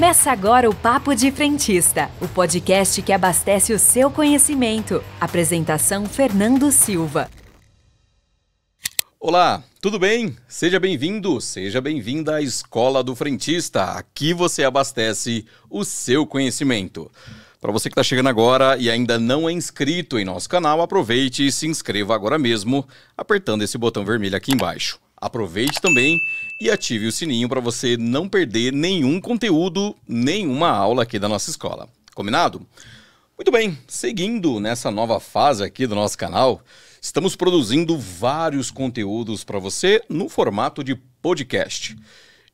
Começa agora o Papo de Frentista, o podcast que abastece o seu conhecimento. Apresentação Fernando Silva. Olá, tudo bem? Seja bem-vindo, seja bem-vinda à Escola do Frentista. Aqui você abastece o seu conhecimento. Para você que está chegando agora e ainda não é inscrito em nosso canal, aproveite e se inscreva agora mesmo, apertando esse botão vermelho aqui embaixo. Aproveite também e ative o sininho para você não perder nenhum conteúdo, nenhuma aula aqui da nossa escola. Combinado? Muito bem, seguindo nessa nova fase aqui do nosso canal, estamos produzindo vários conteúdos para você no formato de podcast.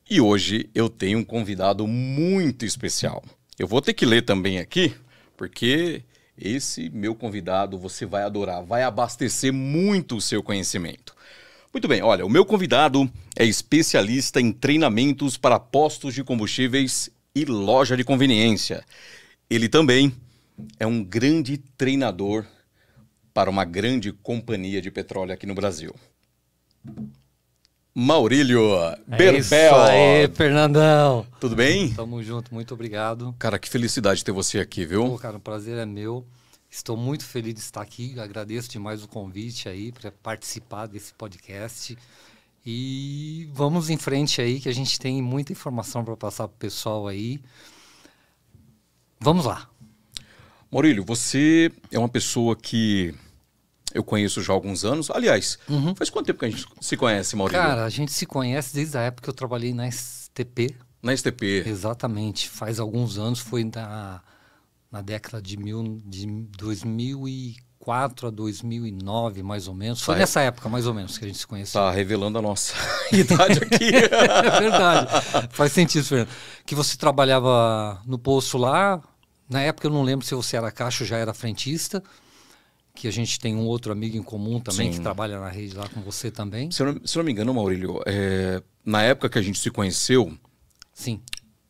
E hoje eu tenho um convidado muito especial. Eu vou ter que ler também aqui, porque esse meu convidado você vai adorar, vai abastecer muito o seu conhecimento. Muito bem, olha, o meu convidado é especialista em treinamentos para postos de combustíveis e loja de conveniência. Ele também é um grande treinador para uma grande companhia de petróleo aqui no Brasil. Maurílio é Berbel. Isso aí, Fernandão. Tudo bem? Tamo junto, muito obrigado. Cara, que felicidade ter você aqui, viu? Pô, cara, o prazer é meu. Estou muito feliz de estar aqui. Agradeço demais o convite aí para participar desse podcast. E vamos em frente aí, que a gente tem muita informação para passar para o pessoal aí. Vamos lá. Maurílio, você é uma pessoa que eu conheço já há alguns anos. Aliás, uhum. faz quanto tempo que a gente se conhece, Maurílio? Cara, a gente se conhece desde a época que eu trabalhei na STP. Na STP. Exatamente. Faz alguns anos. Foi na na década de, mil, de 2004 a 2009, mais ou menos. Foi tá, nessa época, mais ou menos, que a gente se conheceu. está revelando a nossa idade aqui. é verdade. Faz sentido, Fernando. Que você trabalhava no posto lá. Na época eu não lembro se você era caixa ou já era frentista que a gente tem um outro amigo em comum também Sim. que trabalha na rede lá com você também. Se eu não, se eu não me engano, Maurílio, é, na época que a gente se conheceu, Sim.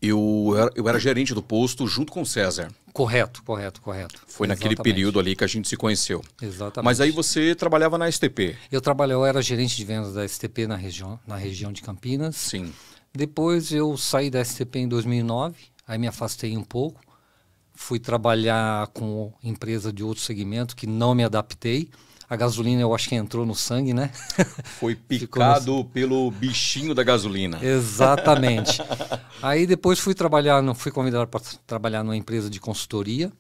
Eu, era, eu era gerente do posto junto com o César. Correto, correto, correto. Foi Exatamente. naquele período ali que a gente se conheceu. Exatamente. Mas aí você trabalhava na STP. Eu trabalhava, eu era gerente de vendas da STP na região, na região de Campinas. Sim. Depois eu saí da STP em 2009, aí me afastei um pouco, fui trabalhar com empresa de outro segmento que não me adaptei a gasolina eu acho que entrou no sangue, né? Foi picado pelo bichinho da gasolina. Exatamente. Aí depois fui trabalhar, no, fui convidado para trabalhar numa empresa de consultoria,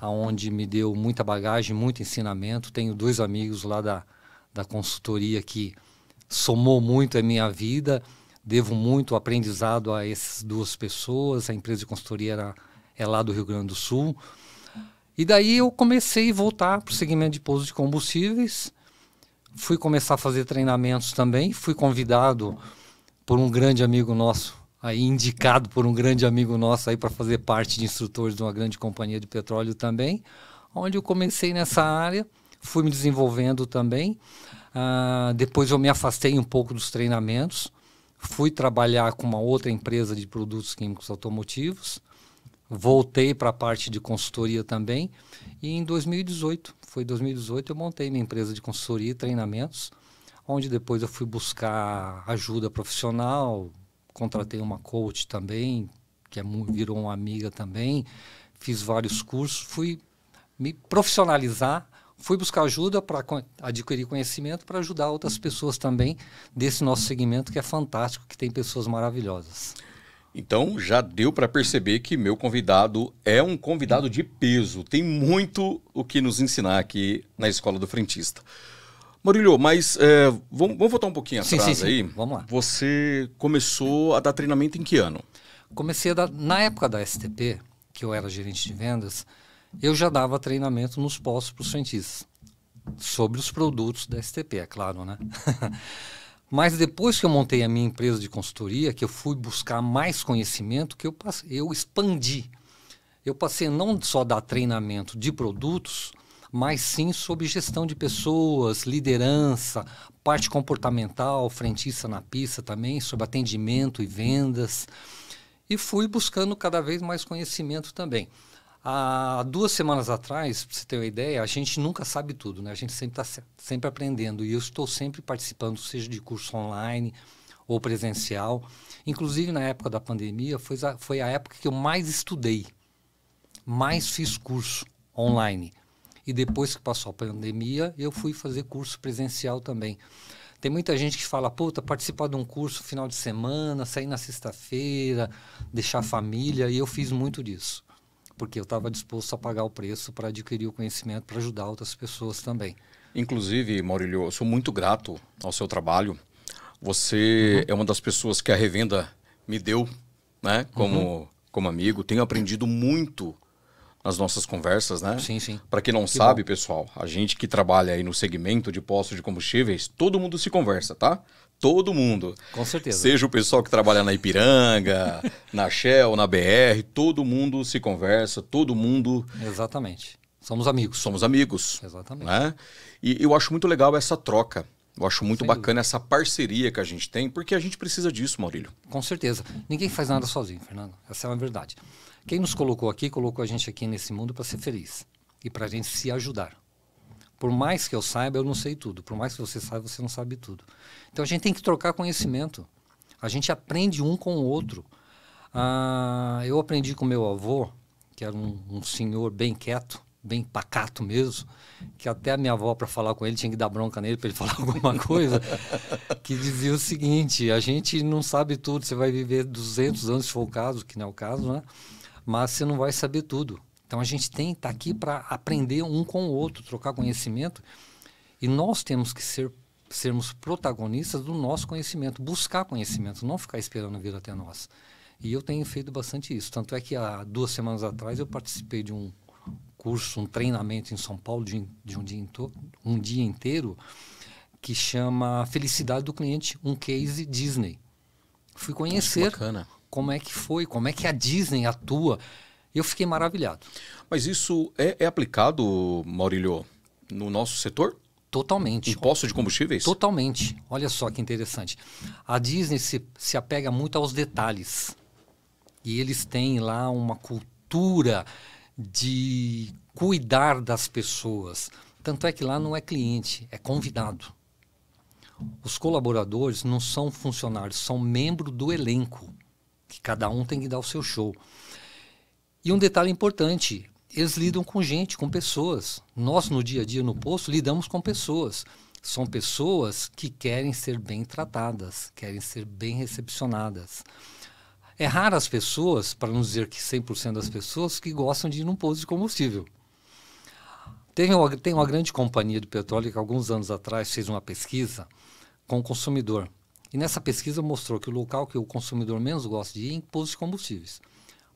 aonde me deu muita bagagem, muito ensinamento. Tenho dois amigos lá da, da consultoria que somou muito a minha vida. Devo muito aprendizado a essas duas pessoas. A empresa de consultoria era, é lá do Rio Grande do Sul. E daí eu comecei a voltar para o segmento de pouso de combustíveis. Fui começar a fazer treinamentos também. Fui convidado por um grande amigo nosso, aí indicado por um grande amigo nosso aí para fazer parte de instrutores de uma grande companhia de petróleo também, onde eu comecei nessa área, fui me desenvolvendo também. Uh, depois eu me afastei um pouco dos treinamentos, fui trabalhar com uma outra empresa de produtos químicos automotivos voltei para a parte de consultoria também. E em 2018, foi 2018, eu montei minha empresa de consultoria e treinamentos, onde depois eu fui buscar ajuda profissional, contratei uma coach também, que é, virou uma amiga também, fiz vários cursos, fui me profissionalizar, fui buscar ajuda para adquirir conhecimento para ajudar outras pessoas também desse nosso segmento que é fantástico, que tem pessoas maravilhosas. Então já deu para perceber que meu convidado é um convidado de peso, tem muito o que nos ensinar aqui na Escola do Frentista. Maurílio, mas é, vamos, vamos, voltar um pouquinho atrás sim, sim, sim. aí. Vamos lá. Você começou a dar treinamento em que ano? Comecei a dar, na época da STP, que eu era gerente de vendas, eu já dava treinamento nos postos para os frentistas sobre os produtos da STP, é claro, né? Mas depois que eu montei a minha empresa de consultoria, que eu fui buscar mais conhecimento, que eu, passei, eu expandi. Eu passei não só a dar treinamento de produtos, mas sim sobre gestão de pessoas, liderança, parte comportamental, frentista na pista também, sobre atendimento e vendas. E fui buscando cada vez mais conhecimento também. Há duas semanas atrás, para você ter uma ideia, a gente nunca sabe tudo, né? A gente sempre está sempre aprendendo. E eu estou sempre participando, seja de curso online ou presencial. Inclusive, na época da pandemia, foi a, foi a época que eu mais estudei, mais fiz curso online. E depois que passou a pandemia, eu fui fazer curso presencial também. Tem muita gente que fala, puta, participar de um curso final de semana, sair na sexta-feira, deixar a família, e eu fiz muito disso porque eu estava disposto a pagar o preço para adquirir o conhecimento, para ajudar outras pessoas também. Inclusive, Maurílio, eu sou muito grato ao seu trabalho. Você uhum. é uma das pessoas que a revenda me deu, né? Como, uhum. como amigo. Tenho aprendido muito nas nossas conversas, né? Sim, sim. Para quem não que sabe, bom. pessoal, a gente que trabalha aí no segmento de postos de combustíveis, todo mundo se conversa, tá? todo mundo. Com certeza. Seja o pessoal que trabalha na Ipiranga, na Shell, na BR, todo mundo se conversa, todo mundo. Exatamente. Somos amigos. Somos amigos. Exatamente. Né? E eu acho muito legal essa troca. Eu acho muito Sem bacana dúvida. essa parceria que a gente tem, porque a gente precisa disso, Maurílio. Com certeza. Ninguém faz nada sozinho, Fernando. Essa é uma verdade. Quem nos colocou aqui, colocou a gente aqui nesse mundo para ser feliz e para a gente se ajudar. Por mais que eu saiba, eu não sei tudo. Por mais que você saiba, você não sabe tudo. Então a gente tem que trocar conhecimento. A gente aprende um com o outro. Ah, eu aprendi com meu avô, que era um, um, senhor bem quieto, bem pacato mesmo, que até a minha avó, para falar com ele, tinha que dar bronca nele para ele falar alguma coisa, que dizia o seguinte: a gente não sabe tudo, você vai viver 200 anos, se for o caso, que não é o caso, né? mas você não vai saber tudo. Então a gente tem que tá estar aqui para aprender um com o outro, trocar conhecimento. E nós temos que ser sermos protagonistas do nosso conhecimento, buscar conhecimento, não ficar esperando vir até nós. E eu tenho feito bastante isso. Tanto é que há duas semanas atrás eu participei de um curso, um treinamento em São Paulo de, de um, dia um dia inteiro que chama Felicidade do Cliente, um case Disney. Fui conhecer como é que foi, como é que a Disney atua. Eu fiquei maravilhado. Mas isso é, é aplicado, Maurílio, no nosso setor? Totalmente. Imposto de combustíveis? Totalmente. Olha só que interessante. A Disney se, se apega muito aos detalhes. E eles têm lá uma cultura de cuidar das pessoas. Tanto é que lá não é cliente, é convidado. Os colaboradores não são funcionários, são membros do elenco, que cada um tem que dar o seu show. E um detalhe importante: eles lidam com gente, com pessoas. Nós, no dia a dia, no posto, lidamos com pessoas. São pessoas que querem ser bem tratadas, querem ser bem recepcionadas. É raro as pessoas, para não dizer que 100% das pessoas, que gostam de ir num posto de combustível. Tem uma, tem uma grande companhia de petróleo que, alguns anos atrás, fez uma pesquisa com o consumidor. E nessa pesquisa mostrou que o local que o consumidor menos gosta de ir é em postos de combustíveis.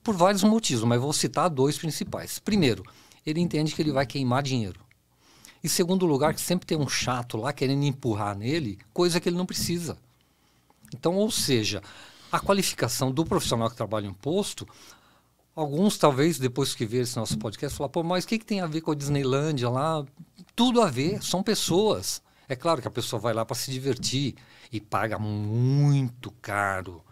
Por vários motivos, mas vou citar dois principais. Primeiro, ele entende que ele vai queimar dinheiro. E segundo lugar, que sempre tem um chato lá querendo empurrar nele, coisa que ele não precisa. Então, ou seja, a qualificação do profissional que trabalha em posto, alguns talvez depois que ver esse nosso podcast falar, pô, mas o que, que tem a ver com a Disneylandia lá? Tudo a ver, são pessoas. É claro que a pessoa vai lá para se divertir e paga muito caro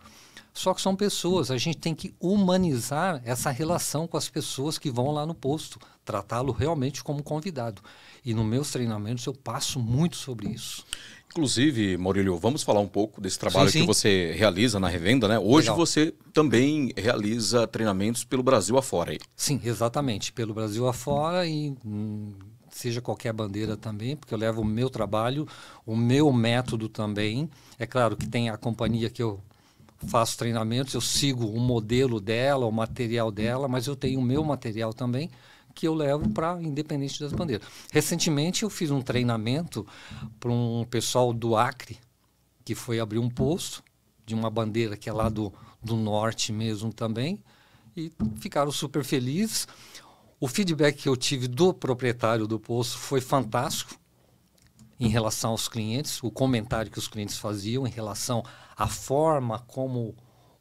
só que são pessoas, a gente tem que humanizar essa relação com as pessoas que vão lá no posto, tratá-lo realmente como convidado. E nos meus treinamentos eu passo muito sobre isso. Inclusive, Maurílio, vamos falar um pouco desse trabalho sim, sim. que você realiza na revenda, né? Hoje Legal. você também realiza treinamentos pelo Brasil afora. Aí. É sim, exatamente, pelo Brasil afora e hum, seja qualquer bandeira também, porque eu levo o meu trabalho, o meu método também. É claro que tem a companhia que eu faço treinamentos, eu sigo o modelo dela, o material dela, mas eu tenho o meu material também que eu levo para independente das bandeiras. Recentemente eu fiz um treinamento para um pessoal do Acre que foi abrir um posto de uma bandeira que é lá do, do norte mesmo também e ficaram super felizes. O feedback que eu tive do proprietário do posto foi fantástico em relação aos clientes, o comentário que os clientes faziam em relação a forma como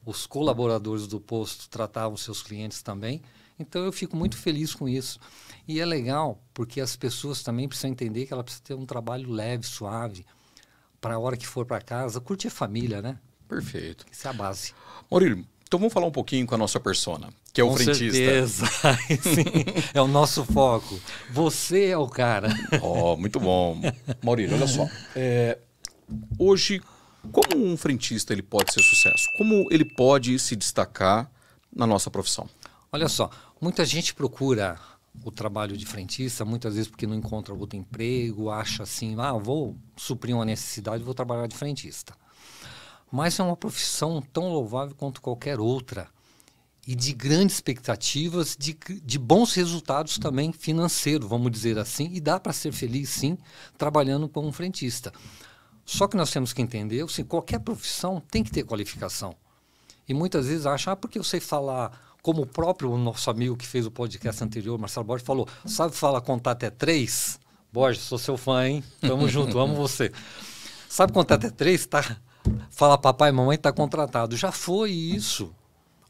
os colaboradores do posto tratavam seus clientes também. Então eu fico muito feliz com isso. E é legal porque as pessoas também precisam entender que ela precisa ter um trabalho leve, suave, para a hora que for para casa, curtir a família, né? Perfeito. Isso é a base. Maurílio, então vamos falar um pouquinho com a nossa persona, que é o com frentista. Certeza. Sim, é o nosso foco. Você é o cara. Ó, oh, muito bom. Maurílio, olha só. É, hoje, como um frentista ele pode ser sucesso? Como ele pode se destacar na nossa profissão? Olha só, muita gente procura o trabalho de frentista, muitas vezes porque não encontra outro emprego, acha assim, ah, vou suprir uma necessidade, vou trabalhar de frentista. Mas é uma profissão tão louvável quanto qualquer outra e de grandes expectativas, de, de bons resultados também financeiros, vamos dizer assim, e dá para ser feliz sim trabalhando como frentista. Só que nós temos que entender, assim, qualquer profissão tem que ter qualificação. E muitas vezes acham, ah, porque eu sei falar, como o próprio nosso amigo que fez o podcast anterior, Marcelo Borges, falou, sabe falar contar até três? Borges, sou seu fã, hein? Tamo junto, amo você. Sabe contar até três? Tá, fala papai e mamãe, tá contratado. Já foi isso.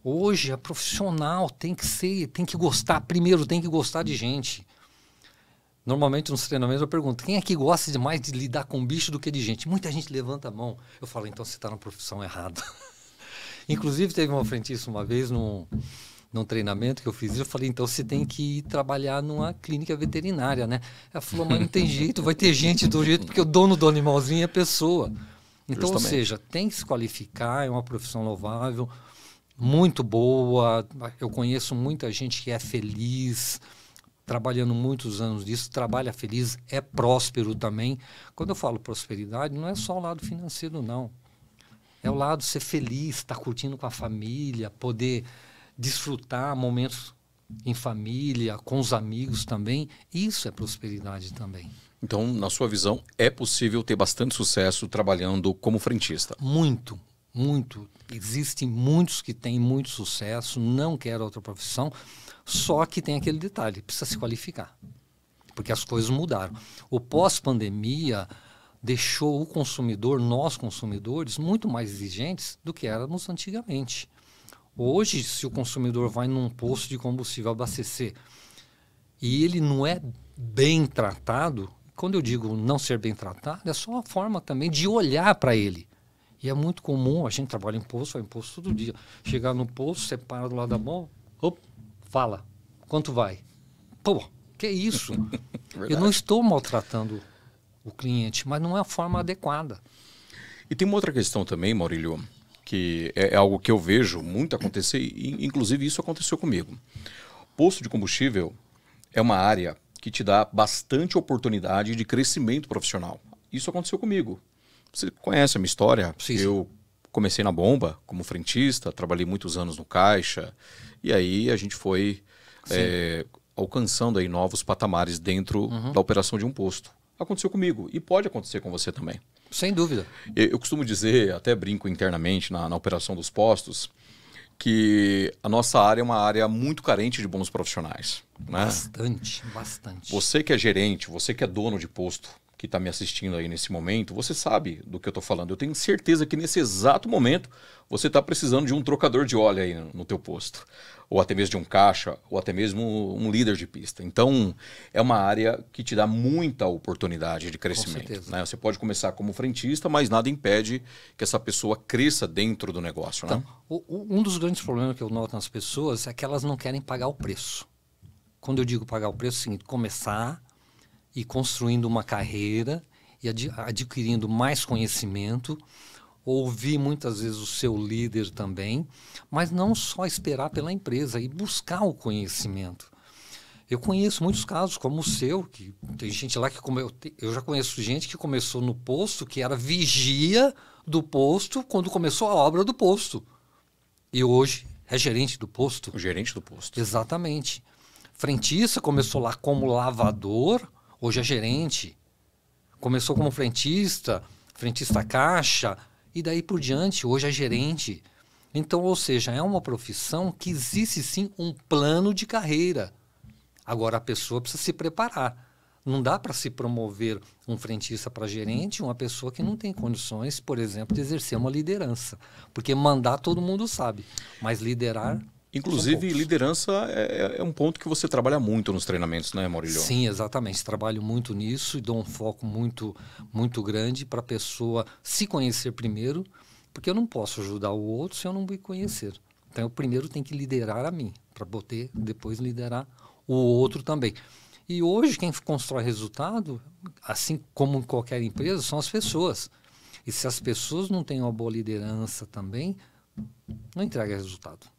Hoje, a profissional tem que ser, tem que gostar, primeiro tem que gostar de gente. Normalmente nos treinamentos eu pergunto: quem é que gosta de mais de lidar com bicho do que de gente? Muita gente levanta a mão. Eu falo: então você está na profissão errada. Inclusive, teve uma frentista uma vez num, num treinamento que eu fiz. Eu falei: então você tem que ir trabalhar numa clínica veterinária, né? Ela falou: mas não tem jeito, vai ter gente do jeito, porque o dono do animalzinho é pessoa. Então, Justamente. ou seja, tem que se qualificar, é uma profissão louvável, muito boa. Eu conheço muita gente que é feliz trabalhando muitos anos disso, trabalha feliz, é próspero também. Quando eu falo prosperidade, não é só o lado financeiro, não. É o lado ser feliz, estar tá curtindo com a família, poder desfrutar momentos em família, com os amigos também. Isso é prosperidade também. Então, na sua visão, é possível ter bastante sucesso trabalhando como frentista? Muito, muito. Existem muitos que têm muito sucesso, não quero outra profissão. Só que tem aquele detalhe, precisa se qualificar. Porque as coisas mudaram. O pós-pandemia deixou o consumidor, nós consumidores, muito mais exigentes do que éramos antigamente. Hoje, se o consumidor vai num posto de combustível abastecer e ele não é bem tratado, quando eu digo não ser bem tratado, é só uma forma também de olhar para ele. E é muito comum, a gente trabalha em posto, vai é em posto todo dia. Chegar no posto, separa do lado da mão, opa, Fala, quanto vai? Pô, que isso? eu não estou maltratando o cliente, mas não é a forma adequada. E tem uma outra questão também, Maurílio, que é, é algo que eu vejo muito acontecer, e inclusive isso aconteceu comigo. Posto de combustível é uma área que te dá bastante oportunidade de crescimento profissional. Isso aconteceu comigo. Você conhece a minha história? Sim, sim. Eu comecei na bomba como frentista, trabalhei muitos anos no caixa e aí a gente foi é, alcançando aí novos patamares dentro uhum. da operação de um posto. Aconteceu comigo e pode acontecer com você também. Sem dúvida. Eu, eu costumo dizer, até brinco internamente na, na operação dos postos, que a nossa área é uma área muito carente de bons profissionais. Né? Bastante, bastante. Você que é gerente, você que é dono de posto, que está me assistindo aí nesse momento, você sabe do que eu estou falando. Eu tenho certeza que nesse exato momento você está precisando de um trocador de óleo aí no teu posto, ou até mesmo de um caixa, ou até mesmo um líder de pista. Então, é uma área que te dá muita oportunidade de crescimento. Né? Você pode começar como frentista, mas nada impede que essa pessoa cresça dentro do negócio. Né? Então, né? o, um dos grandes problemas que eu noto nas pessoas é que elas não querem pagar o preço. Quando eu digo pagar o preço, é o seguinte, começar e construindo uma carreira e ad, adquirindo mais conhecimento, ouvir muitas vezes o seu líder também, mas não só esperar pela empresa e buscar o conhecimento. Eu conheço muitos casos como o seu, que tem gente lá que como eu já conheço gente que começou no posto, que era vigia do posto quando começou a obra do posto. E hoje é gerente do posto. O gerente do posto. Exatamente. Frentista começou lá como lavador, Hoje é gerente. Começou como frentista, frentista caixa, e daí por diante, hoje é gerente. Então, ou seja, é uma profissão que existe sim um plano de carreira. Agora, a pessoa precisa se preparar. Não dá para se promover um frentista para gerente uma pessoa que não tem condições, por exemplo, de exercer uma liderança. Porque mandar todo mundo sabe, mas liderar Inclusive, liderança é, é, é, um ponto que você trabalha muito nos treinamentos, né, Maurílio? Sim, exatamente. Trabalho muito nisso e dou um foco muito, muito grande para a pessoa se conhecer primeiro, porque eu não posso ajudar o outro se eu não me conhecer. Então, eu primeiro tenho que liderar a mim, para poder depois liderar o outro também. E hoje, quem constrói resultado, assim como em qualquer empresa, são as pessoas. E se as pessoas não têm uma boa liderança também, não entrega resultado.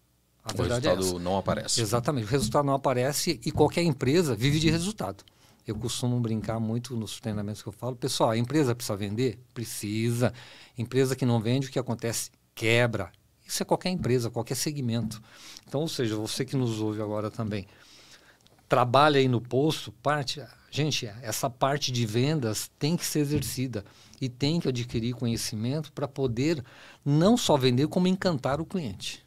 A o é resultado é não aparece. Exatamente, o resultado não aparece e qualquer empresa vive de resultado. Eu costumo brincar muito nos treinamentos que eu falo, pessoal, a empresa precisa vender? Precisa. Empresa que não vende, o que acontece? Quebra. Isso é qualquer empresa, qualquer segmento. Então, ou seja, você que nos ouve agora também, trabalha aí no posto, parte, gente, essa parte de vendas tem que ser exercida e tem que adquirir conhecimento para poder não só vender, como encantar o cliente.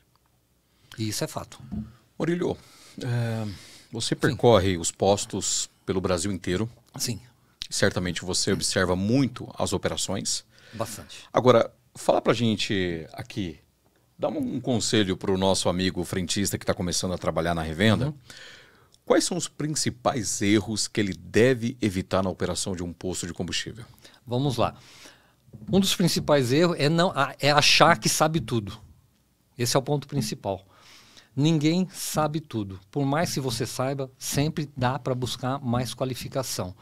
E isso é fato. Murilo, é, você percorre Sim. os postos pelo Brasil inteiro. Sim. Certamente você observa muito as operações. Bastante. Agora, fala pra gente aqui, dá um conselho para o nosso amigo frentista que está começando a trabalhar na revenda. Uhum. Quais são os principais erros que ele deve evitar na operação de um posto de combustível? Vamos lá. Um dos principais erros é, não, é achar que sabe tudo. Esse é o ponto principal. Ninguém sabe tudo. Por mais que você saiba, sempre dá para buscar mais qualificação.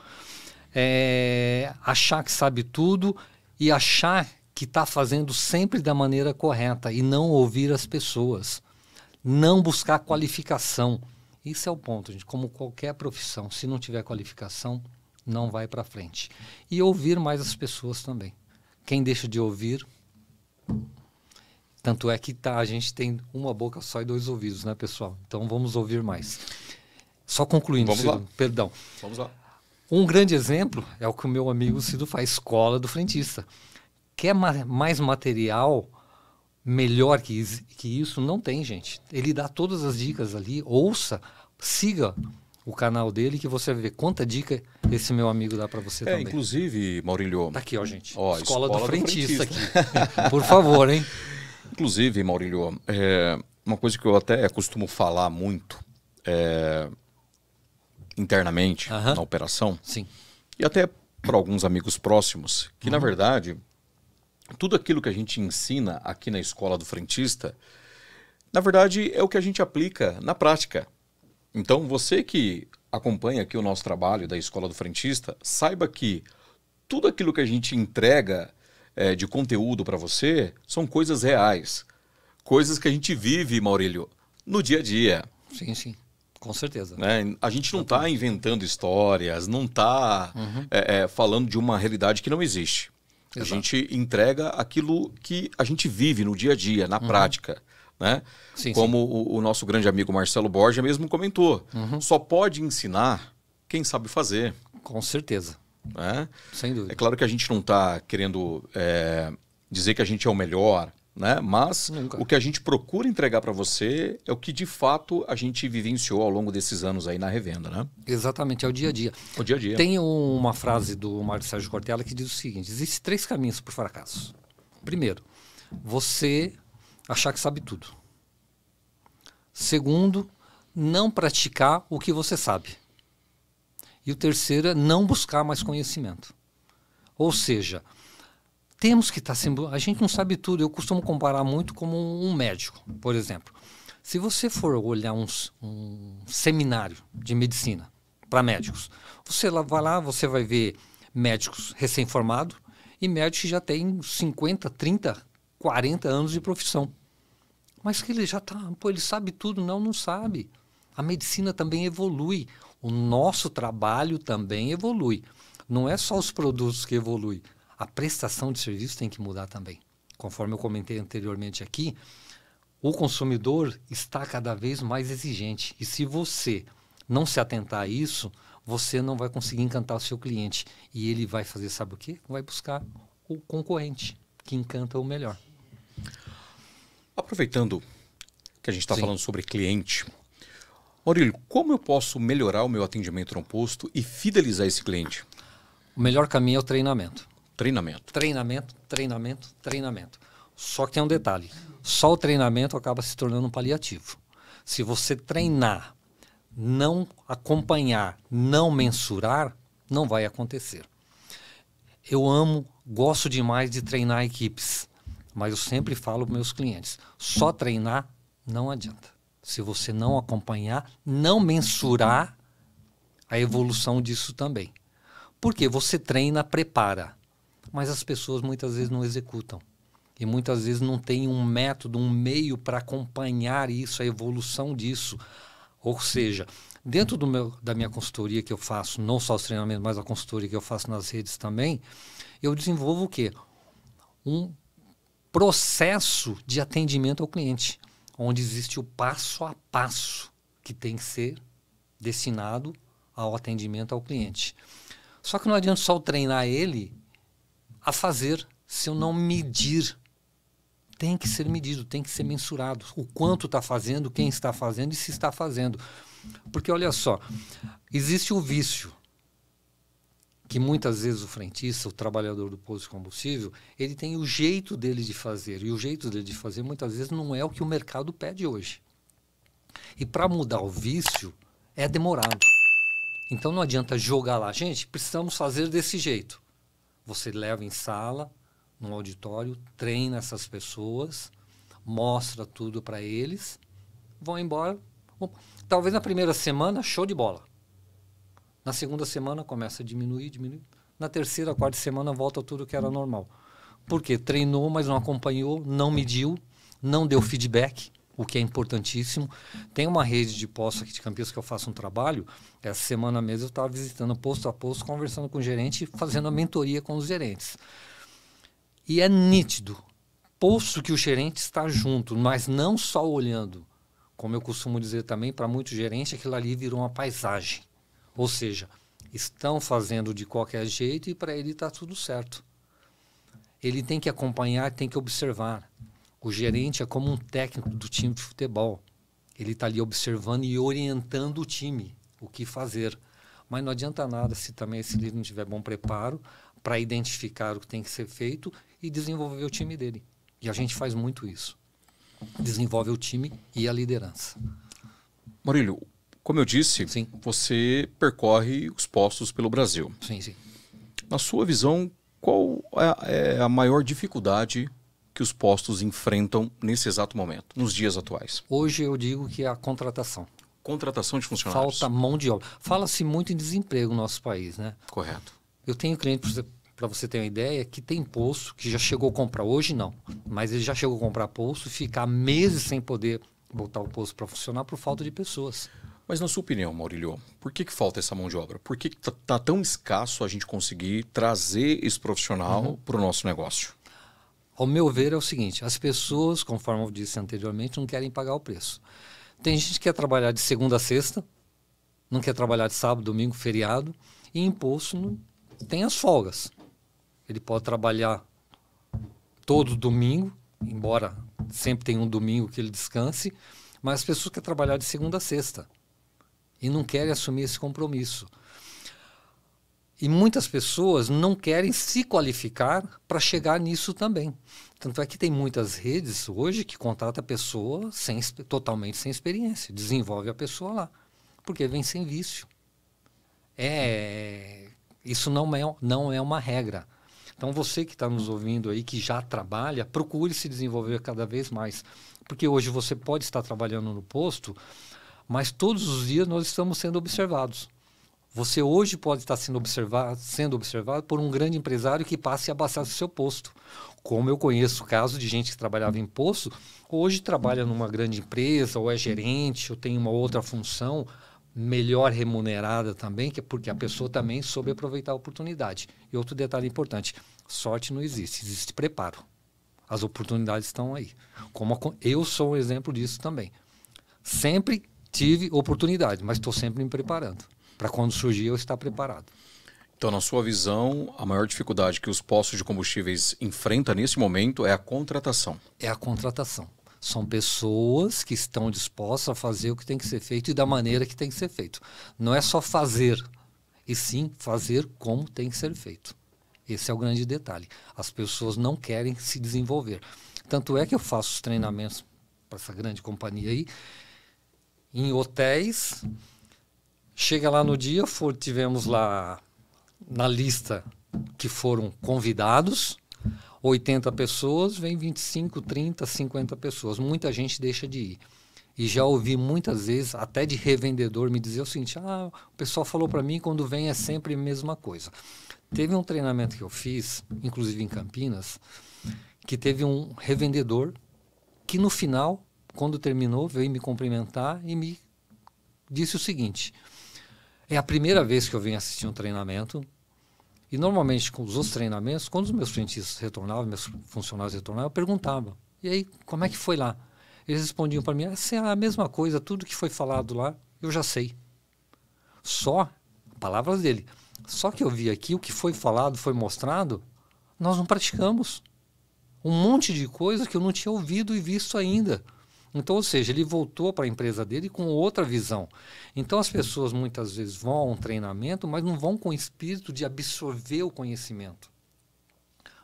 É, achar que sabe tudo e achar que está fazendo sempre da maneira correta e não ouvir as pessoas. Não buscar qualificação. Isso é o ponto, gente. Como qualquer profissão, se não tiver qualificação, não vai para frente. E ouvir mais as pessoas também. Quem deixa de ouvir tanto é que tá, a gente tem uma boca só e dois ouvidos, né, pessoal? Então vamos ouvir mais. Só concluindo, vamos Cido, lá. perdão. Vamos lá. Um grande exemplo é o que o meu amigo Cido faz, escola do frentista. Quer ma mais material melhor que, que isso? Não tem, gente. Ele dá todas as dicas ali, ouça, siga o canal dele que você vê quanta dica esse meu amigo dá para você é, também. Inclusive, Maurílio. Tá aqui, ó, gente. Ó, escola, escola do, do frentista, do frentista. aqui. Por favor, hein? Inclusive, Maurílio, é, uma coisa que eu até costumo falar muito é, internamente uh -huh. na operação, Sim. e até para alguns amigos próximos, que na uhum. verdade, tudo aquilo que a gente ensina aqui na escola do frentista, na verdade é o que a gente aplica na prática. Então, você que acompanha aqui o nosso trabalho da escola do frentista, saiba que tudo aquilo que a gente entrega é, de conteúdo para você são coisas reais. Coisas que a gente vive, Maurílio, no dia a dia. Sim, sim. Com certeza. Né? A gente não está inventando histórias, não está uhum. é, é, falando de uma realidade que não existe. Exato. A gente entrega aquilo que a gente vive no dia a dia, na uhum. prática. Né? Sim, Como sim. O, o, nosso grande amigo Marcelo Borges mesmo comentou, uhum. só pode ensinar quem sabe fazer. Com certeza. Né? Sem dúvida. É claro que a gente não está querendo é, dizer que a gente é o melhor, né? Mas Nunca. o que a gente procura entregar para você é o que de fato a gente vivenciou ao longo desses anos aí na revenda, né? Exatamente, é o dia a dia. O dia a dia. Tem uma frase do Mário Sérgio Cortella que diz o seguinte: existem três caminhos para o fracasso. Primeiro, você achar que sabe tudo. Segundo, não praticar o que você sabe. E o terceiro é não buscar mais conhecimento. Ou seja, temos que estar tá sempre. A gente não sabe tudo. Eu costumo comparar muito como um médico, por exemplo. Se você for olhar um, um seminário de medicina para médicos, você lá, vai lá, você vai ver médicos recém-formados e médicos que já têm 50, 30, 40 anos de profissão. Mas que ele já está pô, ele sabe tudo, não, não sabe. A medicina também evolui o nosso trabalho também evolui. Não é só os produtos que evoluem, a prestação de serviço tem que mudar também. Conforme eu comentei anteriormente aqui, o consumidor está cada vez mais exigente. E se você não se atentar a isso, você não vai conseguir encantar o seu cliente. E ele vai fazer, sabe o quê? Vai buscar o concorrente que encanta o melhor. Aproveitando que a gente está falando sobre cliente, Maurílio, como eu posso melhorar o meu atendimento posto e fidelizar esse cliente? O melhor caminho é o treinamento. Treinamento. Treinamento, treinamento, treinamento. Só que tem um detalhe: só o treinamento acaba se tornando um paliativo. Se você treinar, não acompanhar, não mensurar, não vai acontecer. Eu amo, gosto demais de treinar equipes, mas eu sempre falo para meus clientes: só treinar não adianta se você não acompanhar, não mensurar a evolução disso também. Porque você treina, prepara, mas as pessoas muitas vezes não executam. E muitas vezes não tem um método, um meio para acompanhar isso, a evolução disso. Ou seja, dentro meu, da minha consultoria que eu faço, não só os treinamentos, mas a consultoria que eu faço nas redes também, eu desenvolvo o quê? Um processo de atendimento ao cliente, onde existe o passo a passo que tem que ser destinado ao atendimento ao cliente. Só que não adianta só treinar ele a fazer se eu não medir. Tem que ser medido, tem que ser mensurado. O quanto está fazendo, quem está fazendo e se está fazendo. Porque olha só, existe o vício que muitas vezes o frentista, o trabalhador do posto de combustível, ele tem o jeito dele de fazer. E o jeito dele de fazer muitas vezes não é o que o mercado pede hoje. E para mudar o vício é demorado. Então não adianta jogar lá, gente, precisamos fazer desse jeito. Você leva em sala, no auditório, treina essas pessoas, mostra tudo para eles, vão embora. talvez na primeira semana, show de bola. Na segunda semana começa a diminuir, diminuir. Na terceira, quarta semana volta tudo que era normal. Porque treinou, mas não acompanhou, não mediu, não deu feedback, o que é importantíssimo. Tem uma rede de postos aqui de Campinas que eu faço um trabalho. Essa semana mesmo eu estava visitando posto a posto, conversando com o gerente, fazendo a mentoria com os gerentes. E é nítido. Posto que o gerente está junto, mas não só olhando. Como eu costumo dizer também para muitos gerentes, aquilo ali virou uma paisagem. Ou seja, estão fazendo de qualquer jeito e para ele está tudo certo. Ele tem que acompanhar, tem que observar. O gerente é como um técnico do time de futebol. Ele está ali observando e orientando o time, o que fazer. Mas não adianta nada se também esse líder não tiver bom preparo para identificar o que tem que ser feito e desenvolver o time dele. E a gente faz muito isso. Desenvolve o time e a liderança. Murilo, como eu disse, sim. você percorre os postos pelo Brasil. Sim, sim. Na sua visão, qual é, é a maior dificuldade que os postos enfrentam nesse exato momento, nos dias atuais? Hoje eu digo que é a contratação. Contratação de funcionários. Falta mão de obra. Fala-se muito em desemprego no nosso país, né? Correto. Eu tenho cliente, para você ter uma ideia, que tem poço, que já chegou a comprar, hoje não, mas ele já chegou a comprar poço, ficar meses sem poder botar o poço para funcionar por falta de pessoas. Mas na sua opinião, Maurílio, por que, que falta essa mão de obra? Por que está tá tão escasso a gente conseguir trazer esse profissional uhum. para o nosso negócio? Ao meu ver, é o seguinte: as pessoas, conforme eu disse anteriormente, não querem pagar o preço. Tem gente que quer trabalhar de segunda a sexta, não quer trabalhar de sábado, domingo, feriado, e imposto não... tem as folgas. Ele pode trabalhar todo domingo, embora sempre tenha um domingo que ele descanse, mas as pessoas querem trabalhar de segunda a sexta e não querem assumir esse compromisso. E muitas pessoas não querem se qualificar para chegar nisso também. Tanto é que tem muitas redes hoje que contrata a pessoa sem, totalmente sem experiência, desenvolve a pessoa lá, porque vem sem vício. É, isso não é, não é uma regra. Então você que está nos ouvindo aí, que já trabalha, procure se desenvolver cada vez mais. Porque hoje você pode estar trabalhando no posto mas todos os dias nós estamos sendo observados. Você hoje pode estar sendo observado, sendo observado por um grande empresário que passe a abastece o seu posto. Como eu conheço o caso de gente que trabalhava em posto, hoje trabalha numa grande empresa, ou é gerente, ou tem uma outra função melhor remunerada também, que é porque a pessoa também soube aproveitar a oportunidade. E outro detalhe importante, sorte não existe, existe preparo. As oportunidades estão aí. Como eu sou um exemplo disso também. Sempre tive oportunidade, mas estou sempre me preparando. Para quando surgir, eu estar preparado. Então, na sua visão, a maior dificuldade que os postos de combustíveis enfrentam nesse momento é a contratação. É a contratação. São pessoas que estão dispostas a fazer o que tem que ser feito e da maneira que tem que ser feito. Não é só fazer, e sim fazer como tem que ser feito. Esse é o grande detalhe. As pessoas não querem se desenvolver. Tanto é que eu faço os treinamentos para essa grande companhia aí, em hotéis. Chega lá no dia, for, tivemos lá na lista que foram convidados, 80 pessoas, vem 25, 30, 50 pessoas. Muita gente deixa de ir. E já ouvi muitas vezes, até de revendedor, me dizer o seguinte: ah, o pessoal falou para mim, quando vem é sempre a mesma coisa. Teve um treinamento que eu fiz, inclusive em Campinas, que teve um revendedor que no final quando terminou, veio me cumprimentar e me disse o seguinte: é a primeira vez que eu venho assistir um treinamento. E normalmente com os outros treinamentos, quando os meus cientistas retornavam, meus funcionários retornavam, eu perguntava: e aí, como é que foi lá? Eles respondiam para mim: é essa é a mesma coisa, tudo que foi falado lá, eu já sei. Só, palavras dele, só que eu vi aqui o que foi falado, foi mostrado, nós não praticamos. Um monte de coisa que eu não tinha ouvido e visto ainda. Então, ou seja, ele voltou para a empresa dele com outra visão. Então, as uhum. pessoas muitas vezes vão a um treinamento, mas não vão com o espírito de absorver o conhecimento.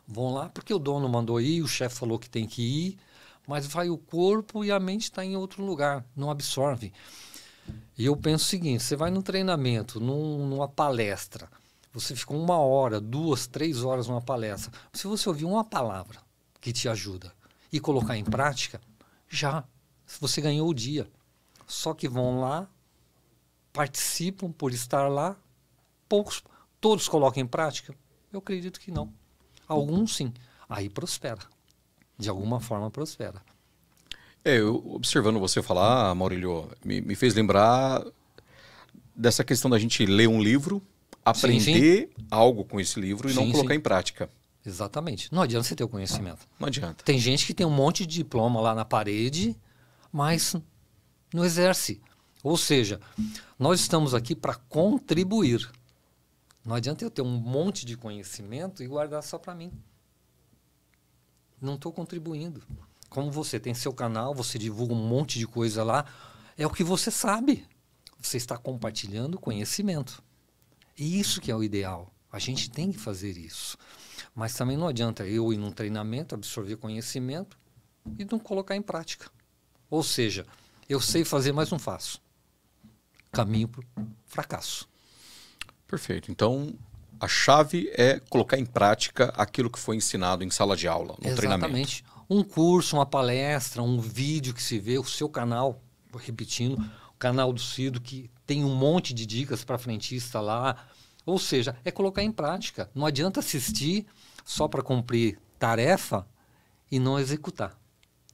Vão lá porque o dono mandou ir, o chefe falou que tem que ir, mas vai o corpo e a mente está em outro lugar, não absorve. E eu penso o seguinte: você vai num treinamento, num, numa palestra, você ficou uma hora, duas, três horas numa palestra. Se você ouvir uma palavra que te ajuda e colocar em prática, já você ganhou o dia. Só que vão lá, participam por estar lá, poucos, todos colocam em prática? Eu acredito que não. Alguns sim. Aí prospera. De alguma forma prospera. É, eu, observando você falar, Maurílio, me, me fez lembrar dessa questão da gente ler um livro, aprender sim, sim. algo com esse livro e sim, não colocar em prática. Exatamente. Não adianta você ter o conhecimento. Não adianta. Tem gente que tem um monte de diploma lá na parede, mas não exerce. Ou seja, nós estamos aqui para contribuir. Não adianta eu ter um monte de conhecimento e guardar só para mim. Não estou contribuindo. Como você tem seu canal, você divulga um monte de coisa lá, é o que você sabe. Você está compartilhando conhecimento. E isso que é o ideal. A gente tem que fazer isso. Mas também não adianta eu ir num treinamento, absorver conhecimento e não colocar em prática. Ou seja, eu sei fazer, mas não faço. Caminho para fracasso. Perfeito. Então, a chave é colocar em prática aquilo que foi ensinado em sala de aula, no Exatamente. treinamento. Exatamente. Um curso, uma palestra, um vídeo que se vê, o seu canal, repetindo, o canal do Cido, que tem um monte de dicas para frentista lá. Ou seja, é colocar em prática. Não adianta assistir só para cumprir tarefa e não executar.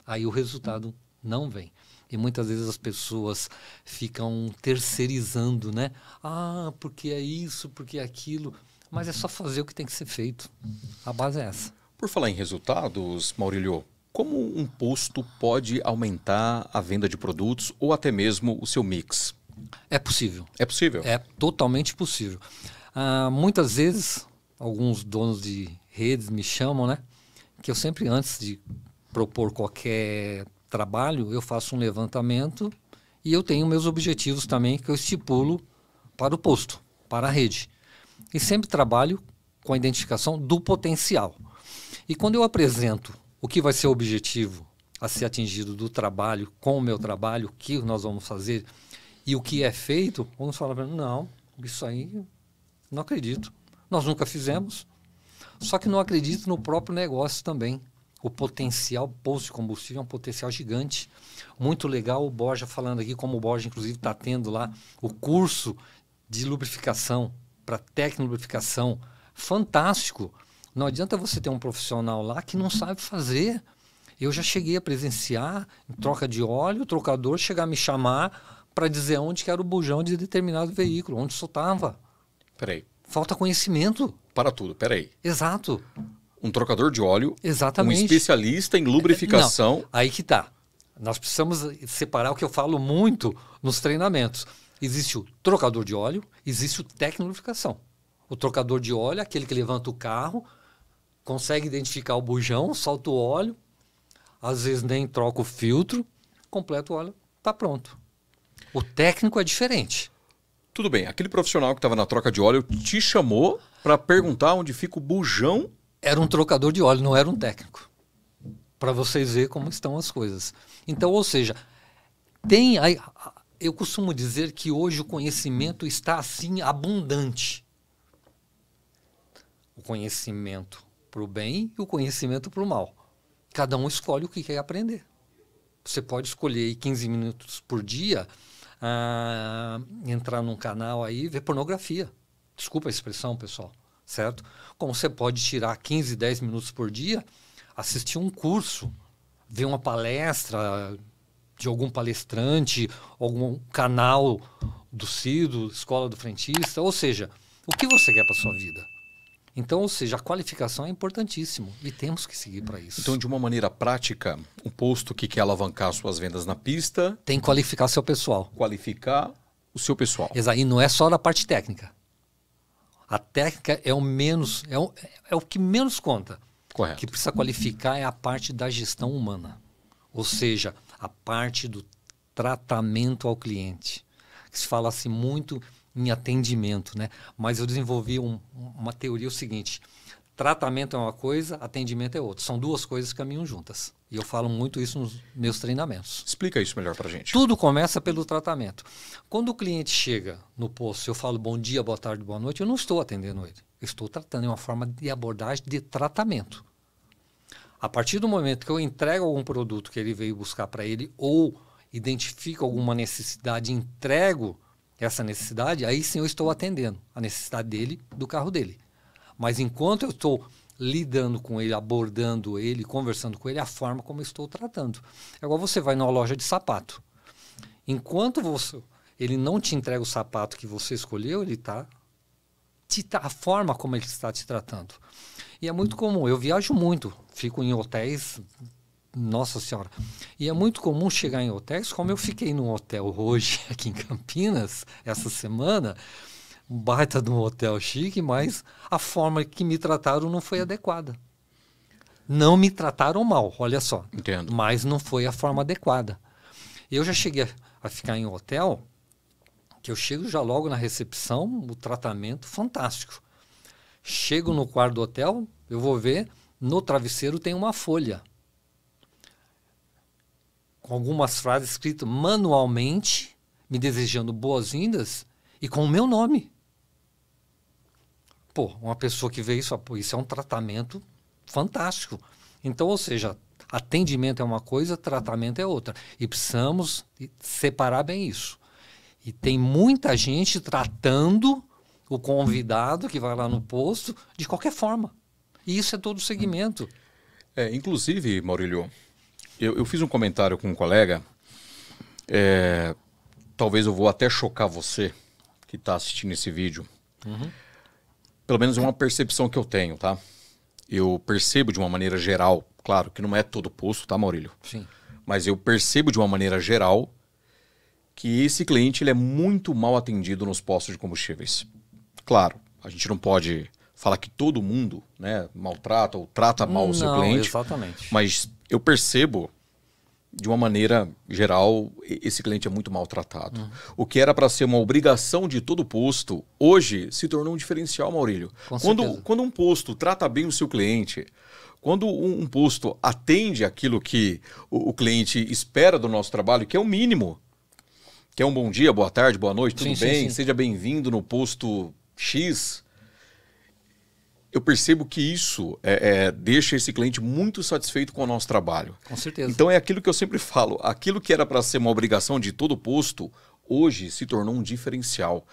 Aí o resultado não vem. E muitas vezes as pessoas ficam terceirizando, né? Ah, porque é isso, porque é aquilo. Mas é só uhum. fazer o que tem que ser feito. A base é essa. Por falar em resultados, Maurílio, como um posto pode aumentar a venda de produtos ou até mesmo o seu mix? É possível. É possível? É totalmente possível. Ah, muitas vezes, alguns donos de redes me chamam, né? Que eu sempre, antes de propor qualquer trabalho, eu faço um levantamento e eu tenho meus objetivos também que eu estipulo para o posto, para a rede. E sempre trabalho com a identificação do potencial. E quando eu apresento o que vai ser o objetivo a ser atingido do trabalho, com o meu trabalho, o que nós vamos fazer e o que é feito, vamos falar, não, isso aí não acredito. Nós nunca fizemos. Só que não acredito no próprio negócio também o potencial posto de combustível é um potencial gigante. Muito legal o Borja falando aqui, como o Borja, inclusive, está tendo lá o curso de lubrificação para tecnolubrificação. Fantástico! Não adianta você ter um profissional lá que não uhum. sabe fazer. Eu já cheguei a presenciar em troca de óleo, o trocador chegar a me chamar para dizer onde que era o bujão de determinado veículo, onde soltava. Peraí. Falta conhecimento. Para tudo, peraí. Exato um trocador de óleo, Exatamente. um especialista em lubrificação. Não, aí que tá. Nós precisamos separar o que eu falo muito nos treinamentos. Existe o trocador de óleo, existe o técnico de lubrificação. O trocador de óleo é aquele que levanta o carro, consegue identificar o bujão, solta o óleo, às vezes nem troca o filtro, completa o óleo, está pronto. O técnico é diferente. Tudo bem, aquele profissional que estava na troca de óleo te chamou para perguntar onde fica o bujão era um trocador de óleo, não era um técnico. Para vocês verem como estão as coisas. Então, ou seja, tem. A, a, eu costumo dizer que hoje o conhecimento está assim abundante. O conhecimento para o bem e o conhecimento para o mal. Cada um escolhe o que quer aprender. Você pode escolher 15 minutos por dia, ah, entrar num canal aí e ver pornografia. Desculpa a expressão, pessoal certo? Como você pode tirar 15, 10 minutos por dia, assistir um curso, ver uma palestra de algum palestrante, algum canal do CIDO, Escola do Frentista, ou seja, o que você quer para sua vida? Então, ou seja, a qualificação é importantíssimo e temos que seguir para isso. Então, de uma maneira prática, um posto que quer alavancar suas vendas na pista... Tem que qualificar seu pessoal. Qualificar o seu pessoal. Exato, e não é só da parte técnica. A técnica é o menos, é o, é o que menos conta. Correto. que precisa qualificar é a parte da gestão humana, ou seja, a parte do tratamento ao cliente. Se fala assim muito em atendimento, né? Mas eu desenvolvi um, uma teoria é o seguinte: Tratamento é uma coisa, atendimento é outra. São duas coisas que caminham juntas. E eu falo muito isso nos meus treinamentos. Explica isso melhor para gente. Tudo começa pelo tratamento. Quando o cliente chega no posto, eu falo bom dia, boa tarde, boa noite, eu não estou atendendo ele. Eu estou tratando, é uma forma de abordagem de tratamento. A partir do momento que eu entrego algum produto que ele veio buscar para ele ou identifico alguma necessidade, entrego essa necessidade, aí sim eu estou atendendo a necessidade dele, do carro dele. Mas enquanto eu estou lidando com ele, abordando ele, conversando com ele, é a forma como eu estou tratando. É Agora você vai numa loja de sapato. Enquanto você, ele não te entrega o sapato que você escolheu, ele está a forma como ele está te tratando. E é muito comum, eu viajo muito, fico em hotéis, nossa senhora. E é muito comum chegar em hotéis, como eu fiquei num hotel hoje aqui em Campinas essa semana, baita de um hotel chique, mas a forma que me trataram não foi adequada. Não me trataram mal, olha só. Entendo. Mas não foi a forma adequada. Eu já cheguei a ficar em um hotel que eu chego já logo na recepção, o tratamento fantástico. Chego no quarto do hotel, eu vou ver, no travesseiro tem uma folha com algumas frases escritas manualmente, me desejando boas-vindas e com o meu nome. Pô, uma pessoa que vê isso, pô, isso é um tratamento fantástico. Então, ou seja, atendimento é uma coisa, tratamento é outra. E precisamos separar bem isso. E tem muita gente tratando o convidado que vai lá no posto de qualquer forma. E isso é todo o segmento. É, inclusive, Maurílio, eu, eu fiz um comentário com um colega. É, talvez eu vou até chocar você que está assistindo esse vídeo. Uhum pelo menos é uma percepção que eu tenho, tá? Eu percebo de uma maneira geral, claro que não é todo posto, tá, Maurílio? Sim. Mas eu percebo de uma maneira geral que esse cliente ele é muito mal atendido nos postos de combustíveis. Claro, a gente não pode falar que todo mundo né, maltrata ou trata mal não, o seu cliente. Exatamente. Mas eu percebo de uma maneira geral, esse cliente é muito maltratado. Uhum. O que era para ser uma obrigação de todo posto, hoje se tornou um diferencial, Maurílio. Com quando, quando um posto trata bem o seu cliente, quando um, um posto atende aquilo que o, o, cliente espera do nosso trabalho, que é o mínimo, que é um bom dia, boa tarde, boa noite, tudo sim, bem, sim, sim. seja bem-vindo no posto X eu percebo que isso é, é, deixa esse cliente muito satisfeito com o nosso trabalho. Com certeza. Então é aquilo que eu sempre falo: aquilo que era para ser uma obrigação de todo posto, hoje se tornou um diferencial.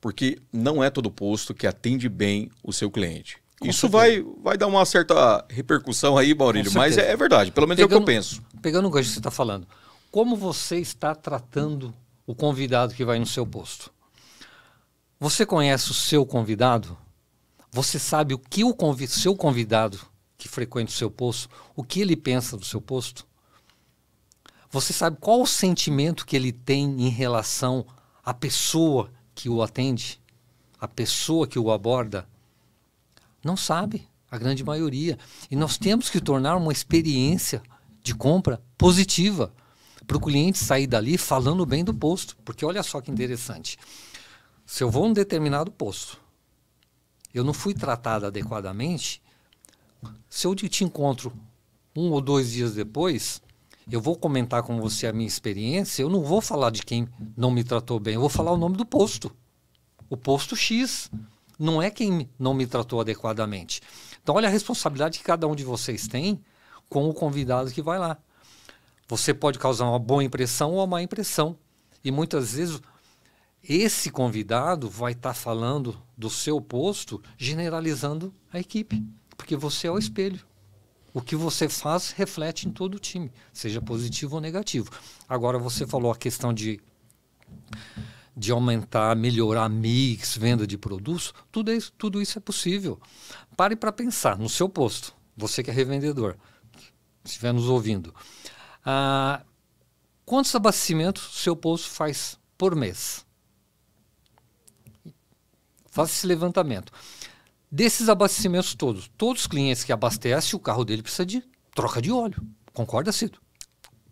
Porque não é todo posto que atende bem o seu cliente. Com isso vai, vai dar uma certa repercussão aí, Maurílio, mas é, é, verdade, pelo menos pegando, é o que eu penso. Pegando o gancho que você está falando, como você está tratando o convidado que vai no seu posto? Você conhece o seu convidado? Você sabe o que o convi seu convidado que frequenta o seu posto, o que ele pensa do seu posto? Você sabe qual o sentimento que ele tem em relação à pessoa que o atende, à pessoa que o aborda? Não sabe, a grande maioria. E nós temos que tornar uma experiência de compra positiva para o cliente sair dali falando bem do posto. Porque olha só que interessante. Se eu vou a um determinado posto, eu não fui tratado adequadamente, se eu te encontro um ou dois dias depois, eu vou comentar com você a minha experiência, eu não vou falar de quem não me tratou bem, eu vou falar o nome do posto. O posto X não é quem não me tratou adequadamente. Então, olha a responsabilidade que cada um de vocês tem com o convidado que vai lá. Você pode causar uma boa impressão ou uma má impressão. E muitas vezes esse convidado vai estar tá falando do seu posto, generalizando a equipe, porque você é o espelho. O que você faz reflete em todo o time, seja positivo ou negativo. Agora você falou a questão de de aumentar, melhorar mix, venda de produtos, tudo isso, tudo isso é possível. Pare para pensar no seu posto, você que é revendedor, se estiver nos ouvindo. Ah, quantos abastecimentos seu posto faz por mês? faz esse levantamento. Desses abastecimentos todos, todos os clientes que abastecem, o carro dele precisa de troca de óleo. Concorda, Cido?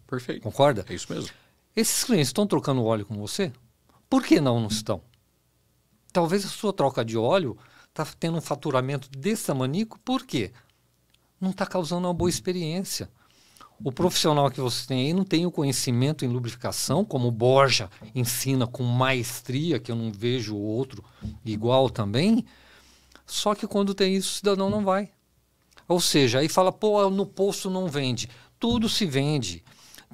Perfeito. Concorda? É isso mesmo. Esses clientes estão trocando óleo com você? Por que não, não estão? Talvez a sua troca de óleo está tendo um faturamento desse tamanico, por quê? Não está causando uma boa experiência. O profissional que você tem aí não tem o conhecimento em lubrificação, como o Borja ensina com maestria, que eu não vejo outro igual também. Só que quando tem isso, o cidadão não vai. Ou seja, aí fala, pô, no posto não vende. Tudo se vende.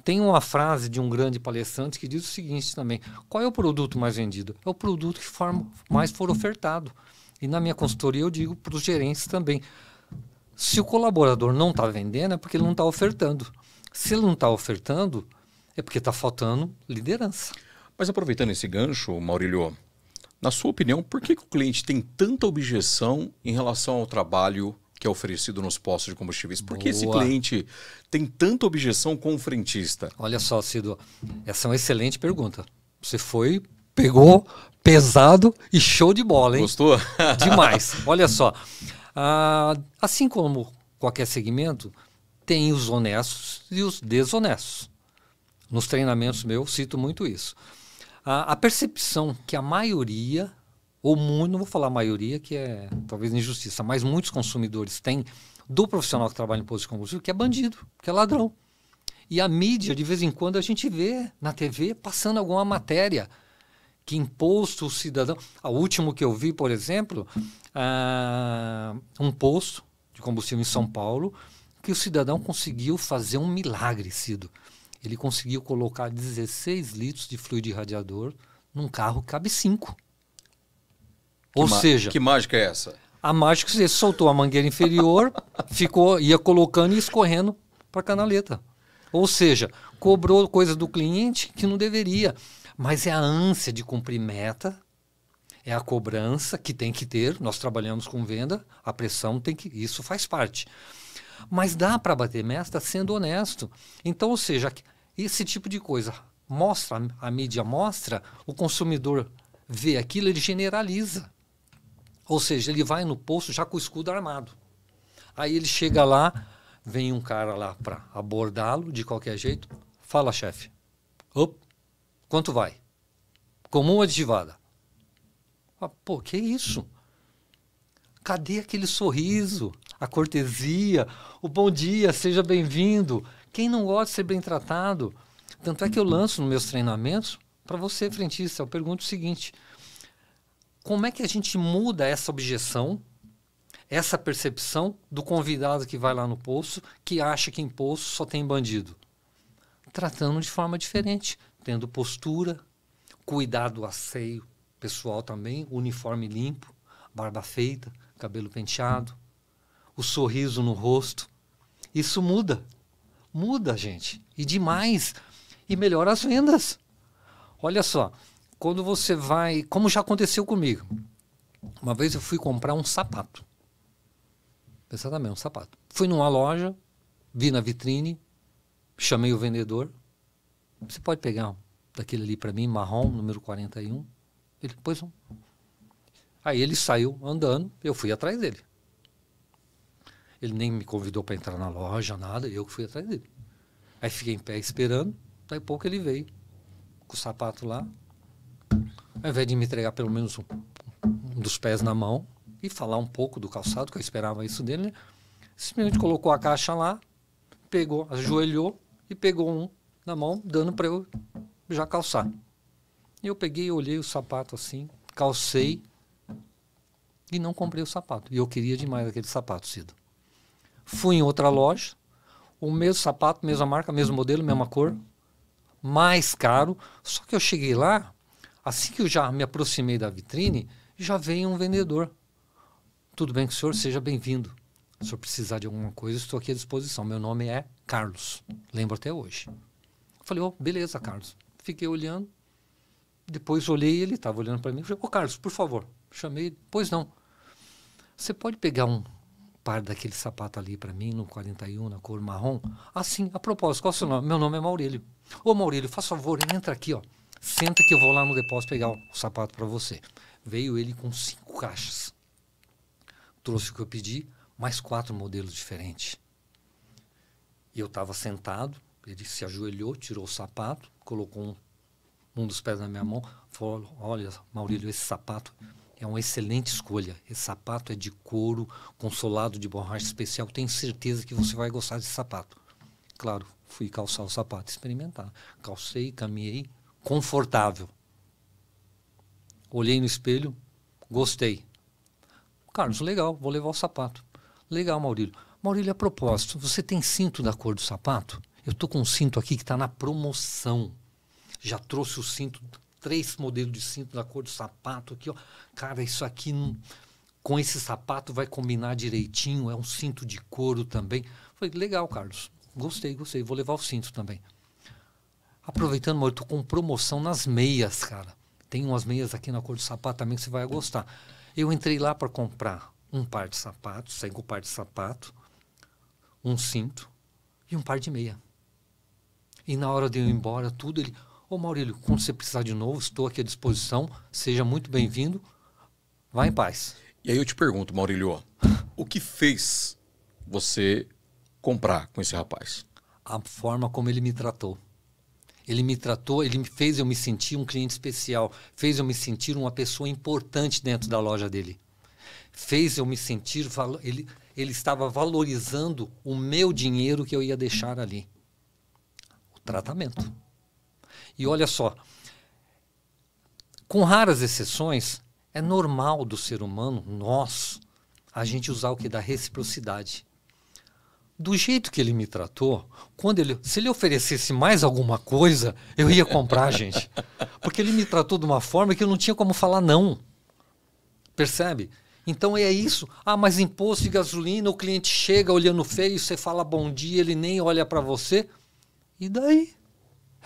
Tem uma frase de um grande palestrante que diz o seguinte também: qual é o produto mais vendido? É o produto que for, mais for ofertado. E na minha consultoria eu digo para os gerentes também: se o colaborador não está vendendo, é porque ele não está ofertando. Se ele não está ofertando, é porque está faltando liderança. Mas aproveitando esse gancho, Maurílio, na sua opinião, por que, que, o cliente tem tanta objeção em relação ao trabalho que é oferecido nos postos de combustíveis? Por Boa. que esse cliente tem tanta objeção com o frentista? Olha só, Cido, essa é uma excelente pergunta. Você foi, pegou pesado e show de bola, hein? Gostou? Demais. Olha só. Ah, assim como qualquer segmento, tem os honestos e os desonestos. Nos treinamentos meus, cito muito isso. A, a percepção que a maioria, ou muito, não vou falar maioria, que é talvez injustiça, mas muitos consumidores têm do profissional que trabalha em posto de combustível, que é bandido, que é ladrão. E a mídia, de vez em quando, a gente vê na TV passando alguma matéria que imposto o cidadão. O último que eu vi, por exemplo, uh, um posto de combustível em São Paulo, que o cidadão conseguiu fazer um milagre, Cido. Ele conseguiu colocar 16 litros de fluido radiador num carro que cabe 5. Ou seja. Que mágica é essa? A mágica você soltou a mangueira inferior, ficou, ia colocando e escorrendo para a canaleta. Ou seja, cobrou coisas do cliente que não deveria. Mas é a ânsia de cumprir meta, é a cobrança que tem que ter. Nós trabalhamos com venda, a pressão tem que. Isso faz parte. Mas dá para bater meta sendo honesto. Então, ou seja, esse tipo de coisa mostra, a mídia mostra, o consumidor vê aquilo, ele generaliza. Ou seja, ele vai no posto já com o escudo armado. Aí ele chega lá, vem um cara lá para abordá-lo de qualquer jeito, fala, chefe. Op, quanto vai? Comum aditivada. Ah, pô, que isso? Cadê aquele sorriso? a cortesia, o bom dia, seja bem-vindo. Quem não gosta de ser bem tratado? Tanto é que eu uhum. lanço nos meus treinamentos para você, frentista, eu pergunto o seguinte: como é que a gente muda essa objeção, essa percepção do convidado que vai lá no poço, que acha que em poço só tem bandido? Tratando de forma diferente, tendo postura, cuidado asseio pessoal também, uniforme limpo, barba feita, cabelo penteado, o sorriso no rosto. Isso muda. Muda, gente. E demais. E melhora as vendas. Olha só, quando você vai. Como já aconteceu comigo. Uma vez eu fui comprar um sapato. Exatamente, um sapato. Fui numa loja, vi na vitrine, chamei o vendedor. Você pode pegar um, daquele ali para mim, marrom, número 41? Ele, pôs um. Aí ele saiu andando, eu fui atrás dele. Ele nem me convidou para entrar na loja, nada, eu que fui atrás dele. Aí fiquei em pé esperando, daí pouco ele veio, com o sapato lá, ao invés de me entregar pelo menos um, um dos pés na mão e falar um pouco do calçado, que eu esperava isso dele, né? simplesmente colocou a caixa lá, pegou, ajoelhou e pegou um na mão, dando para eu já calçar. Eu peguei, olhei o sapato assim, calcei e não comprei o sapato. E eu queria demais aquele sapato, Cido. Fui em outra loja, o mesmo sapato, mesma marca, mesmo modelo, mesma cor, mais caro. Só que eu cheguei lá, assim que eu já me aproximei da vitrine, já veio um vendedor. Tudo bem que o senhor seja bem-vindo. Se eu precisar de alguma coisa, estou aqui à disposição. Meu nome é Carlos. Lembro até hoje. Falei, oh, beleza, Carlos. Fiquei olhando. Depois olhei, ele estava olhando para mim. Falei, ô oh, Carlos, por favor. Chamei Pois não. Você pode pegar um par daquele sapato ali para mim, no 41, na cor marrom. Assim, a propósito, qual é o seu nome? Meu nome é Maurílio. Ô Maurílio, faz favor, entra aqui, ó. Senta que eu vou lá no depósito pegar o sapato para você. Veio ele com cinco caixas. Trouxe o que eu pedi, mais quatro modelos diferentes. E eu estava sentado, ele se ajoelhou, tirou o sapato, colocou um, um dos pés na minha mão, falou: Olha, Maurílio, esse sapato é uma excelente escolha. Esse sapato é de couro, consolado de borracha especial. Tenho certeza que você vai gostar desse sapato. Claro, fui calçar o sapato, experimentar. Calcei, caminhei, confortável. Olhei no espelho, gostei. Carlos, legal, vou levar o sapato. Legal, Maurílio. Maurílio, a propósito, você tem cinto da cor do sapato? Eu tô com um cinto aqui que está na promoção. Já trouxe o cinto três modelos de cinto na cor do sapato aqui, ó. Cara, isso aqui com esse sapato vai combinar direitinho, é um cinto de couro também. Falei, legal, Carlos. Gostei, gostei. Vou levar o cinto também. Aproveitando, amor, tô com promoção nas meias, cara. Tem umas meias aqui na cor do sapato também que você vai gostar. Eu entrei lá para comprar um par de sapatos, cinco par de sapato, um cinto e um par de meia. E na hora de eu ir embora, tudo ele, Ô Maurílio, quando você precisar de novo, estou aqui à disposição. Seja muito bem-vindo. Vá em paz. E aí eu te pergunto, Maurílio, o que fez você comprar com esse rapaz? A forma como ele me tratou. Ele me tratou, ele fez eu me sentir um cliente especial, fez eu me sentir uma pessoa importante dentro da loja dele. Fez eu me sentir, ele, ele estava valorizando o meu dinheiro que eu ia deixar ali. O tratamento. E olha só, com raras exceções, é normal do ser humano, nós, a gente usar o que dá reciprocidade. Do jeito que ele me tratou, quando ele, se ele oferecesse mais alguma coisa, eu ia comprar, gente. Porque ele me tratou de uma forma que eu não tinha como falar não. Percebe? Então é isso. Ah, mas imposto de gasolina, o cliente chega olhando feio, você fala bom dia, ele nem olha para você. E daí?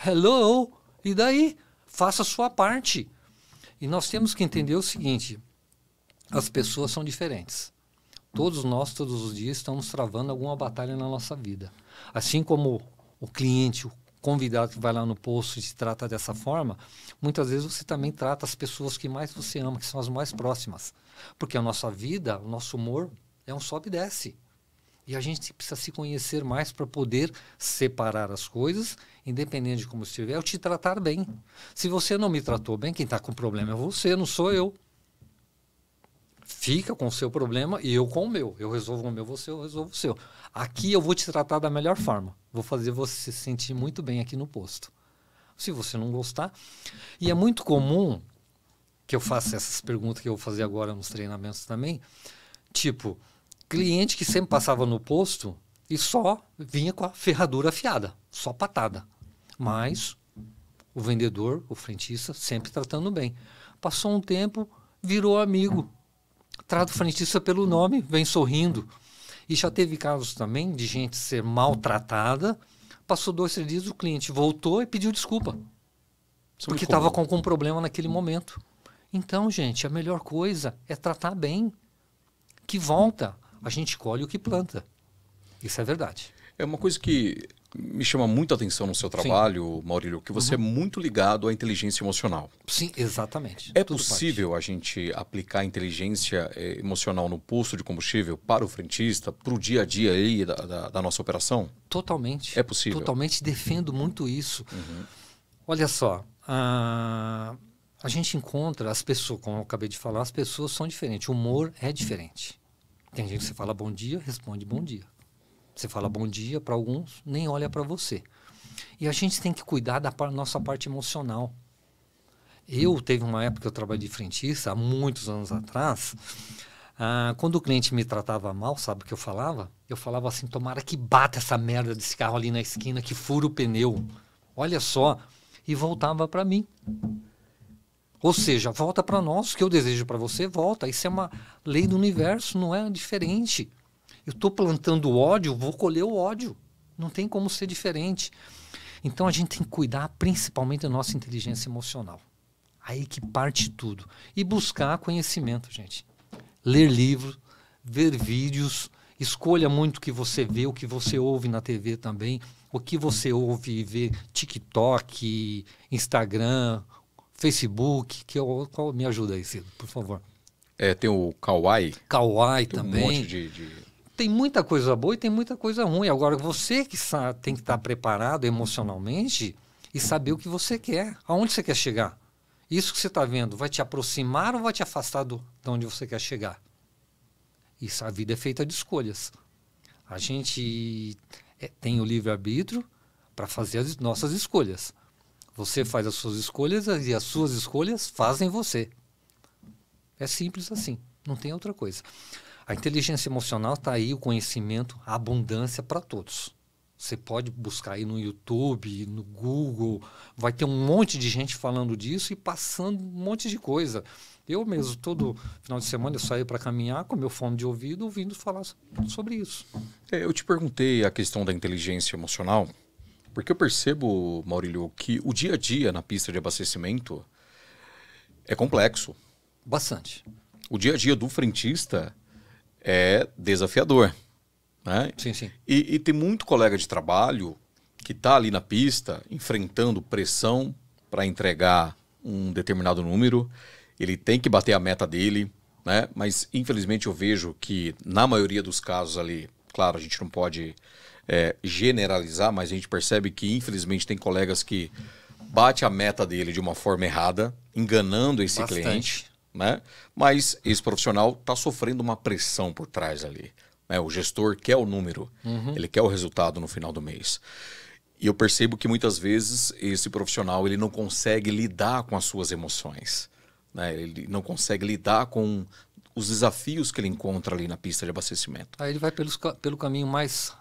Hello? E daí? Faça a sua parte. E nós temos que entender o seguinte: as pessoas são diferentes. Todos nós, todos os dias, estamos travando alguma batalha na nossa vida. Assim como o cliente, o convidado que vai lá no posto e se trata dessa forma, muitas vezes você também trata as pessoas que mais você ama, que são as mais próximas. Porque a nossa vida, o nosso humor é um sobe e desce. E a gente precisa se conhecer mais para poder separar as coisas, independente de como estiver, eu te tratar bem. Se você não me tratou bem, quem está com problema é você, não sou eu. Fica com o seu problema e eu com o meu. Eu resolvo o meu, você eu resolvo o seu. Aqui eu vou te tratar da melhor forma. Vou fazer você se sentir muito bem aqui no posto. Se você não gostar. E é muito comum que eu faça essas perguntas que eu vou fazer agora nos treinamentos também. Tipo, Cliente que sempre passava no posto e só vinha com a ferradura afiada, só patada. Mas o vendedor, o frentista, sempre tratando bem. Passou um tempo, virou amigo. Trata o frentista pelo nome, vem sorrindo. E já teve casos também de gente ser maltratada. Passou dois, três dias, o cliente voltou e pediu desculpa. Isso é porque estava com algum problema naquele momento. Então, gente, a melhor coisa é tratar bem. Que volta a gente colhe o que planta. Isso é verdade. É uma coisa que me chama muita atenção no seu trabalho, Sim. Maurílio, que você é uhum. é muito ligado à inteligência emocional. Sim, exatamente. É Tudo possível parte. a gente aplicar a inteligência eh, emocional no posto de combustível para o frentista, para o dia a dia aí da, da, da, nossa operação? Totalmente. É possível. Totalmente defendo muito isso. Uhum. Olha só, a, a gente encontra as pessoas, como eu acabei de falar, as pessoas são diferentes, o humor é diferente. Tem gente que você fala bom dia, responde bom dia. Você fala bom dia para alguns, nem olha para você. E a gente tem que cuidar da nossa parte emocional. Eu teve uma época que eu trabalhei de frentista, há muitos anos atrás. Ah, quando o cliente me tratava mal, sabe o que eu falava? Eu falava assim: tomara que bata essa merda desse carro ali na esquina, que fura o pneu. Olha só. E voltava para mim. Ou seja, volta para nós, o que eu desejo para você, volta. Isso é uma lei do universo, não é diferente. Eu estou plantando ódio, vou colher o ódio. Não tem como ser diferente. Então a gente tem que cuidar principalmente da nossa inteligência emocional. Aí que parte tudo. E buscar conhecimento, gente. Ler livros, ver vídeos, escolha muito o que você vê, o que você ouve na TV também, o que você ouve e vê TikTok, Instagram, Facebook, que eu, qual me ajuda aí, Ciro, por favor. É, tem o Kawaii. Kawaii também. Um monte de, de, Tem muita coisa boa e tem muita coisa ruim. Agora, você que tem que estar preparado emocionalmente e saber o que você quer, aonde você quer chegar. Isso que você está vendo vai te aproximar ou vai te afastar do, de onde você quer chegar? Isso, a vida é feita de escolhas. A gente é, tem o livre-arbítrio para fazer as nossas escolhas. Você faz as suas escolhas e as suas escolhas fazem você. É simples assim, não tem outra coisa. A inteligência emocional está aí, o conhecimento, a abundância para todos. Você pode buscar aí no YouTube, no Google, vai ter um monte de gente falando disso e passando um monte de coisa. Eu mesmo, todo final de semana, eu saio para caminhar com meu fone de ouvido, ouvindo falar sobre isso. É, eu te perguntei a questão da inteligência emocional, porque eu percebo, Maurílio, que o dia a dia na pista de abastecimento é complexo. Bastante. O dia a dia do frentista é desafiador. Né? Sim, sim. E, e tem muito colega de trabalho que está ali na pista enfrentando pressão para entregar um determinado número. Ele tem que bater a meta dele, né? Mas infelizmente eu vejo que na maioria dos casos ali, claro, a gente não pode é, generalizar, mas a gente percebe que, infelizmente, tem colegas que bate a meta dele de uma forma errada, enganando esse Bastante. cliente, né? Mas esse profissional está sofrendo uma pressão por trás ali. Né? O gestor quer o número, uhum. ele quer o resultado no final do mês. E eu percebo que muitas vezes esse profissional ele não consegue lidar com as suas emoções, né? Ele não consegue lidar com os desafios que ele encontra ali na pista de abastecimento. Aí ele vai pelos, pelo caminho mais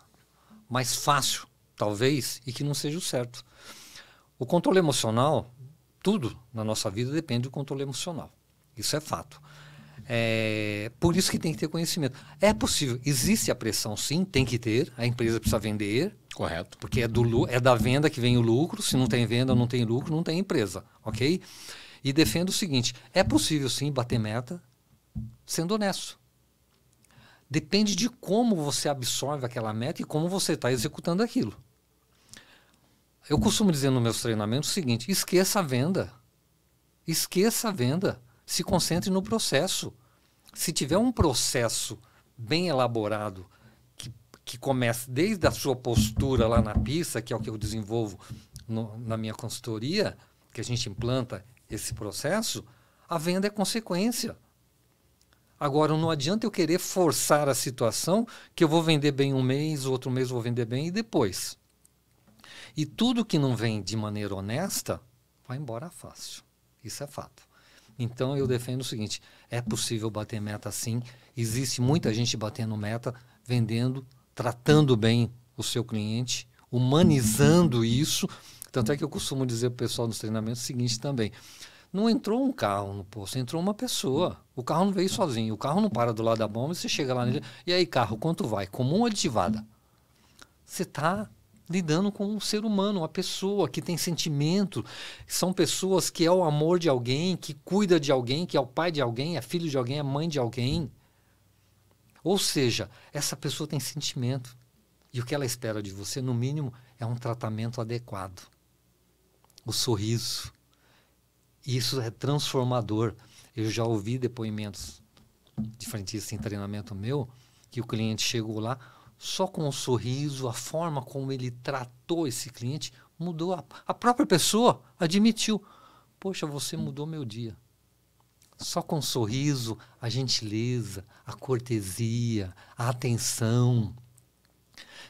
mais fácil, talvez, e que não seja o certo. O controle emocional, tudo na nossa vida depende do controle emocional. Isso é fato. É, por isso que tem que ter conhecimento. É possível, existe a pressão sim, tem que ter, a empresa precisa vender. Correto. Porque é, do, é da venda que vem o lucro, se não tem venda, não tem lucro, não tem empresa, ok? E defendo o seguinte, é possível sim bater meta sendo honesto. Depende de como você absorve aquela meta e como você está executando aquilo. Eu costumo dizer nos meus treinamentos o seguinte: esqueça a venda. Esqueça a venda. Se concentre no processo. Se tiver um processo bem elaborado, que, que comece desde a sua postura lá na pista, que é o que eu desenvolvo no, na minha consultoria, que a gente implanta esse processo, a venda é consequência. Agora, não adianta eu querer forçar a situação que eu vou vender bem um mês, outro mês vou vender bem e depois. E tudo que não vem de maneira honesta vai embora fácil. Isso é fato. Então eu defendo o seguinte: é possível bater meta sim. Existe muita gente batendo meta, vendendo, tratando bem o seu cliente, humanizando isso. Tanto é que eu costumo dizer para o pessoal nos treinamentos o seguinte também: não entrou um carro no posto, entrou uma pessoa. O carro não veio sozinho. O carro não para do lado da bomba, você chega lá nele. E aí, carro, quanto vai? Comum aditivada. Você está lidando com um ser humano, uma pessoa que tem sentimento, são pessoas que é o amor de alguém, que cuida de alguém, que é o pai de alguém, é filho de alguém, é mãe de alguém. Ou seja, essa pessoa tem sentimento. E o que ela espera de você, no mínimo, é um tratamento adequado. O sorriso, isso é transformador. Eu já ouvi depoimentos de frentista em treinamento meu, que o cliente chegou lá, só com um sorriso, a forma como ele tratou esse cliente mudou. A, a própria pessoa admitiu: Poxa, você mudou meu dia. Só com um sorriso, a gentileza, a cortesia, a atenção.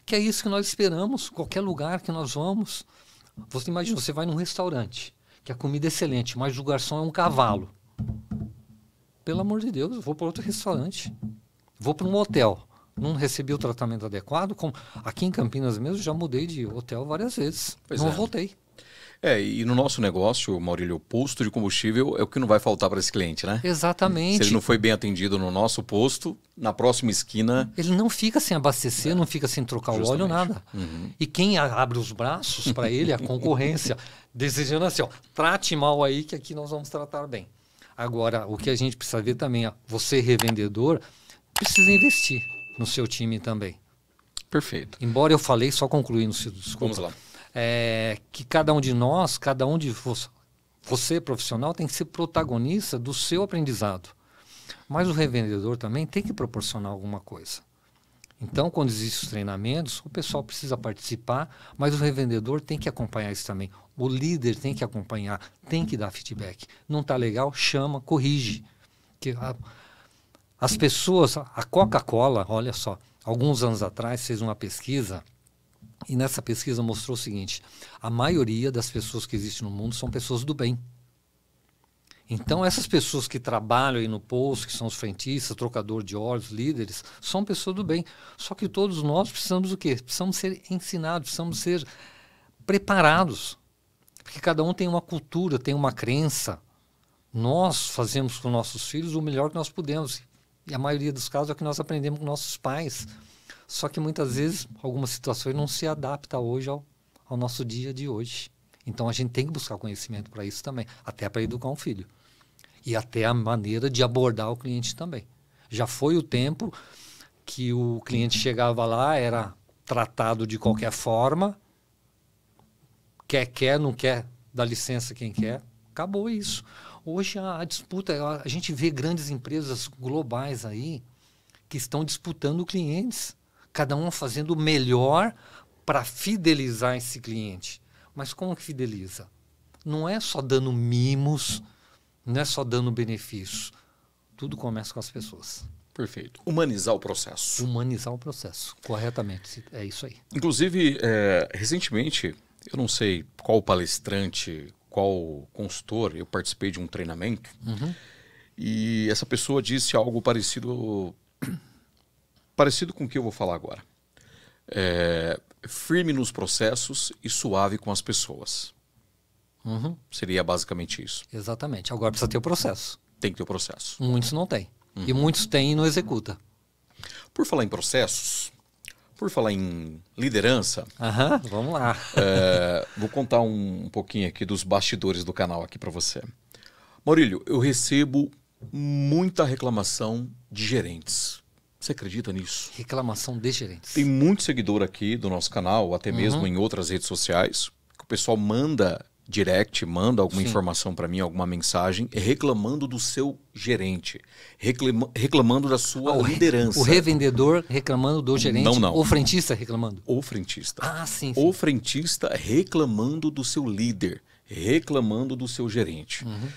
Que é isso que nós esperamos, qualquer lugar que nós vamos. Você imagina, você vai num restaurante que a comida é excelente, mas o garçom é um cavalo. Pelo amor de Deus, eu vou para outro restaurante. Vou para um hotel. Não recebi o tratamento adequado. Como aqui em Campinas mesmo, já mudei de hotel várias vezes. Pois não é. voltei. É, e no nosso negócio, Maurílio, o posto de combustível é o que não vai faltar para esse cliente, né? Exatamente. Se ele não foi bem atendido no nosso posto, na próxima esquina. Ele não fica sem abastecer, é. não fica sem trocar Justamente. o óleo, nada. Uhum. E quem abre os braços para ele é a concorrência, desejando assim: ó, trate mal aí, que aqui nós vamos tratar bem. Agora, o que a gente precisa ver também, ó, é, você revendedor, precisa investir no seu time também. Perfeito. Embora eu falei, só concluindo, se desculpa. Vamos lá é, que cada um de nós, cada um de você, você, profissional, tem que ser protagonista do seu aprendizado. Mas o revendedor também tem que proporcionar alguma coisa. Então, quando existem os treinamentos, o pessoal precisa participar, mas o revendedor tem que acompanhar isso também. O líder tem que acompanhar, tem que dar feedback. Não está legal, chama, corrige. Que a, as pessoas, a Coca-Cola, olha só, alguns anos atrás fez uma pesquisa e nessa pesquisa mostrou o seguinte: a maioria das pessoas que existem no mundo são pessoas do bem. Então, essas pessoas que trabalham aí no posto, que são os frentistas, trocador de olhos, líderes, são pessoas do bem. Só que todos nós precisamos o quê? Precisamos ser ensinados, precisamos ser preparados. Porque cada um tem uma cultura, tem uma crença. Nós fazemos com nossos filhos o melhor que nós podemos. E a maioria dos casos é o que nós aprendemos com nossos pais. Uhum. Só que muitas vezes algumas situações não se adaptam hoje ao, ao nosso dia de hoje. Então a gente tem que buscar conhecimento para isso também, até para educar um filho. E até a maneira de abordar o cliente também. Já foi o tempo que o cliente chegava lá, era tratado de qualquer forma, quer, quer, não quer, dá licença quem quer. Acabou isso. Hoje a, a disputa, a gente vê grandes empresas globais aí que estão disputando clientes cada um fazendo o melhor para fidelizar esse cliente. Mas como que fideliza? Não é só dando mimos, não é só dando benefícios. Tudo começa com as pessoas. Perfeito. Humanizar o processo. Humanizar o processo, corretamente. É isso aí. Inclusive, é, recentemente, eu não sei qual palestrante, qual consultor, eu participei de um treinamento uhum. e essa pessoa disse algo parecido parecido com o que eu vou falar agora. É, firme nos processos e suave com as pessoas. Uhum. Seria basicamente isso. Exatamente. Agora precisa ter o processo. Tem que ter o processo. Muitos não têm. Uhum. E muitos têm e não executa. Por falar em processos, por falar em liderança. Aham, uhum. vamos lá. é, vou contar um, um pouquinho aqui dos bastidores do canal aqui para você. Maurílio, eu recebo muita reclamação de gerentes. Você acredita nisso? Reclamação de gerentes. Tem muito seguidor aqui do nosso canal, até uhum. mesmo em outras redes sociais, que o pessoal manda direct, manda alguma Sim. informação para mim, alguma mensagem, reclamando do seu gerente, reclama, reclamando da sua ah, liderança. O revendedor reclamando do gerente? Não, não. O frentista reclamando? O frentista. Ah, sim. sim. O frentista reclamando do seu líder, reclamando do seu gerente. Uhum.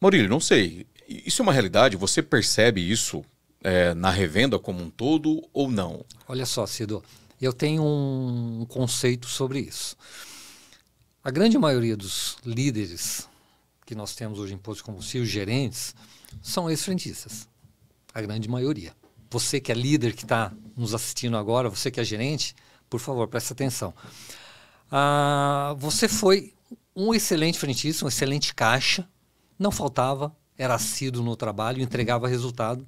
Maurílio, não sei. Isso é uma realidade? Você percebe isso? é, na revenda como um todo ou não? Olha só, Cido, eu tenho um conceito sobre isso. A grande maioria dos líderes que nós temos hoje em posto de combustível, gerentes, são ex-frentistas. A grande maioria. Você que é líder que está nos assistindo agora, você que é gerente, por favor, preste atenção. Ah, você foi um excelente frentista, um excelente caixa, não faltava, era assíduo no trabalho, entregava resultado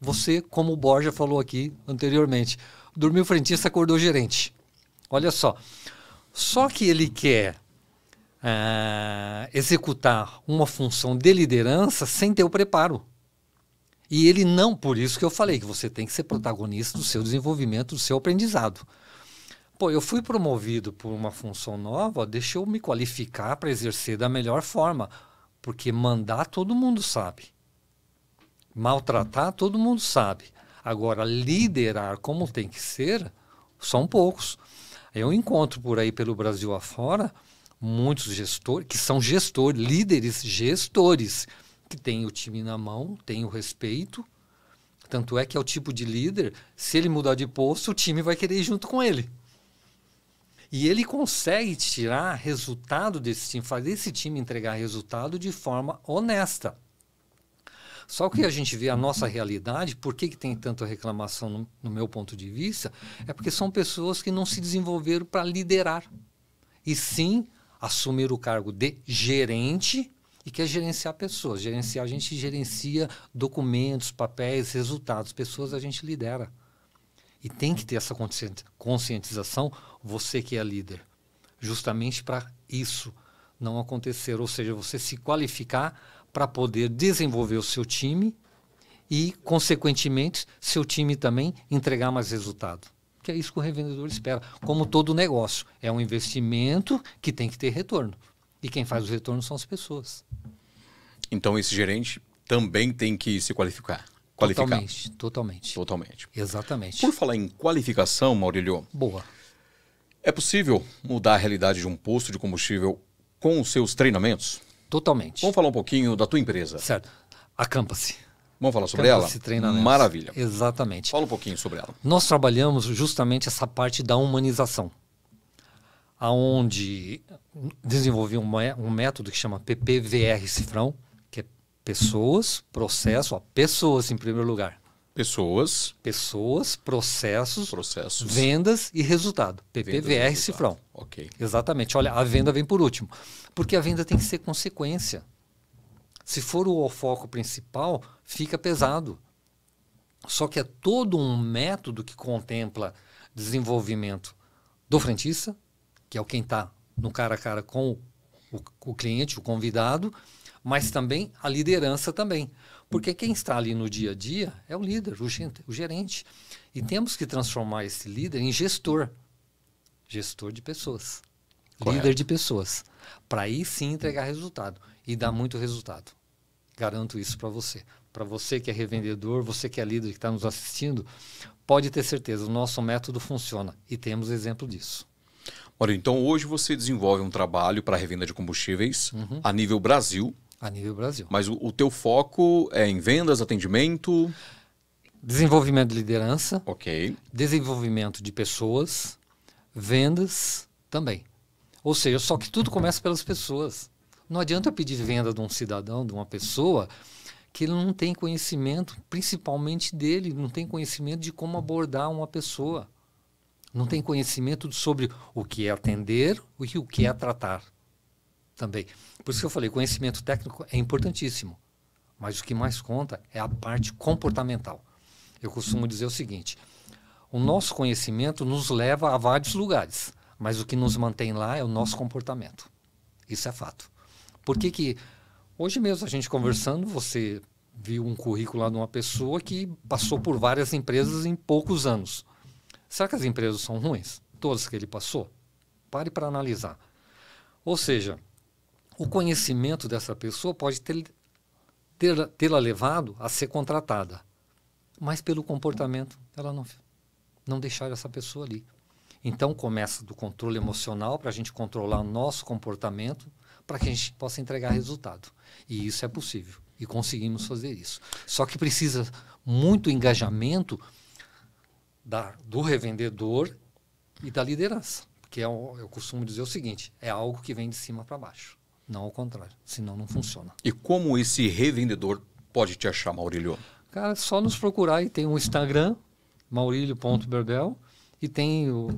você, como o Borja falou aqui anteriormente, dormiu frentista, acordou gerente. Olha só. Só que ele quer uh, executar uma função de liderança sem ter o preparo. E ele não, por isso que eu falei que você tem que ser protagonista do seu desenvolvimento, do seu aprendizado. Pô, eu fui promovido por uma função nova, deixa eu me qualificar para exercer da melhor forma, porque mandar todo mundo sabe. Maltratar, todo mundo sabe. Agora, liderar como tem que ser, são poucos. Eu encontro por aí pelo Brasil afora muitos gestores, que são gestores, líderes gestores, que têm o time na mão, têm o respeito. Tanto é que é o tipo de líder, se ele mudar de posto, o time vai querer ir junto com ele. E ele consegue tirar resultado desse time, fazer esse time entregar resultado de forma honesta. Só que a gente vê a nossa realidade, por que, que tem tanta reclamação no, no meu ponto de vista, é porque são pessoas que não se desenvolveram para liderar. E sim assumir o cargo de gerente e quer gerenciar pessoas. Gerenciar, a gente gerencia documentos, papéis, resultados. Pessoas a gente lidera. E tem que ter essa conscientização, você que é líder, justamente para isso não acontecer. Ou seja, você se qualificar para poder desenvolver o seu time e, consequentemente, seu time também entregar mais resultado. Que é isso que o revendedor espera. Como todo negócio, é um investimento que tem que ter retorno. E quem faz o retorno são as pessoas. Então, esse gerente também tem que se qualificar. qualificar. Totalmente, totalmente. Totalmente. Exatamente. Por falar em qualificação, Maurílio. Boa. É possível mudar a realidade de um posto de combustível com os seus treinamentos? Totalmente. Vamos falar um pouquinho da tua empresa. Certo. A Campus. Vamos falar sobre Campus ela? Maravilha. Exatamente. Fala um pouquinho sobre ela. Nós trabalhamos justamente essa parte da humanização. Aonde desenvolvi um, um método que chama PPVR Cifrão, que é pessoas, processo, ó, pessoas em primeiro lugar. Pessoas. Pessoas, processos, processos. vendas e resultado. PPVR e cifrão. Ok. Exatamente. Olha, a venda vem por último. Porque a venda tem que ser consequência. Se for o foco principal, fica pesado. Só que é todo um método que contempla desenvolvimento do frentista, que é o quem está no cara a cara com o, o, o cliente, o convidado, mas também a liderança também. Porque quem está ali no dia a dia é o líder, o gerente. E temos que transformar esse líder em gestor. Gestor de pessoas. Correto. Líder de pessoas. Para aí sim entregar resultado. E dar muito resultado. Garanto isso para você. Para você que é revendedor, você que é líder que está nos assistindo, pode ter certeza, o nosso método funciona. E temos exemplo disso. Olha, então hoje você desenvolve um trabalho para revenda de combustíveis uhum. a nível Brasil a nível Brasil. Mas o, o teu foco é em vendas, atendimento? Desenvolvimento de liderança. Ok. Desenvolvimento de pessoas, vendas também. Ou seja, só que tudo começa pelas pessoas. Não adianta pedir venda de um cidadão, de uma pessoa, que ele não tem conhecimento, principalmente dele, não tem conhecimento de como abordar uma pessoa. Não tem conhecimento sobre o que é atender e o que é tratar também. Por isso que eu falei, conhecimento técnico é importantíssimo, mas o que mais conta é a parte comportamental. Eu costumo dizer o seguinte: o nosso conhecimento nos leva a vários lugares, mas o que nos mantém lá é o nosso comportamento. Isso é fato. Por que, que hoje mesmo a gente conversando, você viu um currículo lá de uma pessoa que passou por várias empresas em poucos anos. Será que as empresas são ruins? Todas que ele passou? Pare para analisar. Ou seja, o conhecimento dessa pessoa pode ter, ter, tê-la levado a ser contratada. Mas pelo comportamento, ela não, não deixar essa pessoa ali. Então começa do controle emocional para a gente controlar o nosso comportamento para que a gente possa entregar resultado. E isso é possível. E conseguimos fazer isso. Só que precisa muito engajamento da, do revendedor e da liderança. Porque é, eu costumo dizer o seguinte: é algo que vem de cima para baixo não ao contrário, senão não funciona. E como esse revendedor pode te achar, Maurílio? Cara, só nos procurar e tem um Instagram, maurílio.berbel, e tem o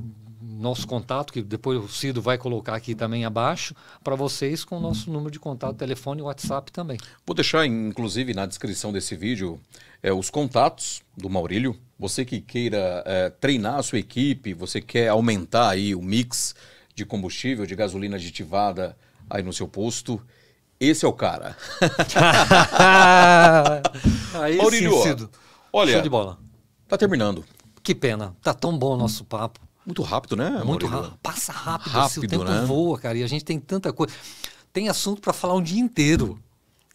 nosso contato, que depois o Cido vai colocar aqui também abaixo, para vocês com o nosso número de contato, telefone e WhatsApp também. Vou deixar, inclusive, na descrição desse vídeo é, os contatos do Maurílio. Você que queira é, treinar a sua equipe, você quer aumentar aí o mix de combustível, de gasolina aditivada aí no seu posto, esse é o cara. aí Maurílio, sim, olha, Show de bola. tá terminando. Que pena, tá tão bom o nosso papo. Muito rápido, né? Muito rápido. Passa rápido, rápido assim, o tempo né? voa, cara. E a gente tem tanta coisa. Tem assunto para falar um dia inteiro.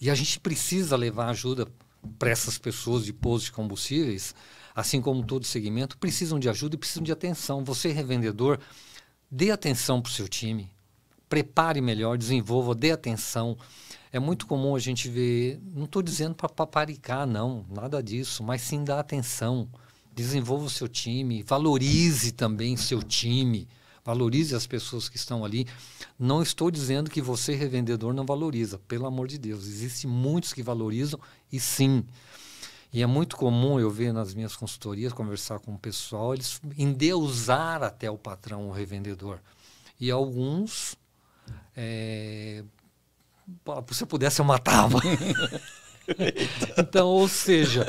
E a gente precisa levar ajuda para essas pessoas de postos de combustíveis, assim como todo segmento, precisam de ajuda e precisam de atenção. Você, revendedor, dê atenção para o seu time prepare melhor, desenvolva, dê atenção. É muito comum a gente ver, não estou dizendo para paparicar, não, nada disso, mas sim dar atenção. Desenvolva o seu time, valorize também seu time, valorize as pessoas que estão ali. Não estou dizendo que você, revendedor, não valoriza, pelo amor de Deus. Existem muitos que valorizam e sim. E é muito comum eu ver nas minhas consultorias, conversar com o pessoal, eles endeusar até o patrão, o revendedor. E alguns é... Se eu pudesse, eu matava. então, ou seja,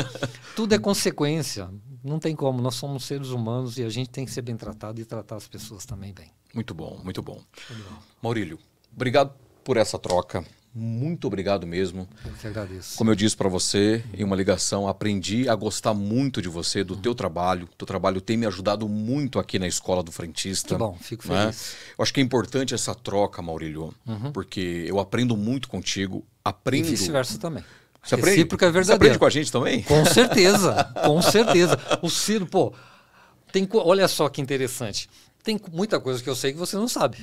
tudo é consequência. Não tem como. Nós somos seres humanos e a gente tem que ser bem tratado e tratar as pessoas também bem. Muito bom, muito bom. Muito bom. Maurílio, obrigado por essa troca muito obrigado mesmo. Eu que agradeço. Como eu disse para você, em uma ligação, aprendi a gostar muito de você, do teu trabalho. O teu trabalho tem me ajudado muito aqui na Escola do Frentista. Que bom, fico né? feliz. Né? Eu acho que é importante essa troca, Maurílio, uhum. porque eu aprendo muito contigo, aprendo... E vice-versa também. Você aprende, Recíproca é verdadeira. Você aprende com a gente também? Com certeza, com certeza. O Ciro, pô, tem, olha só que interessante. Tem muita coisa que eu sei que você não sabe.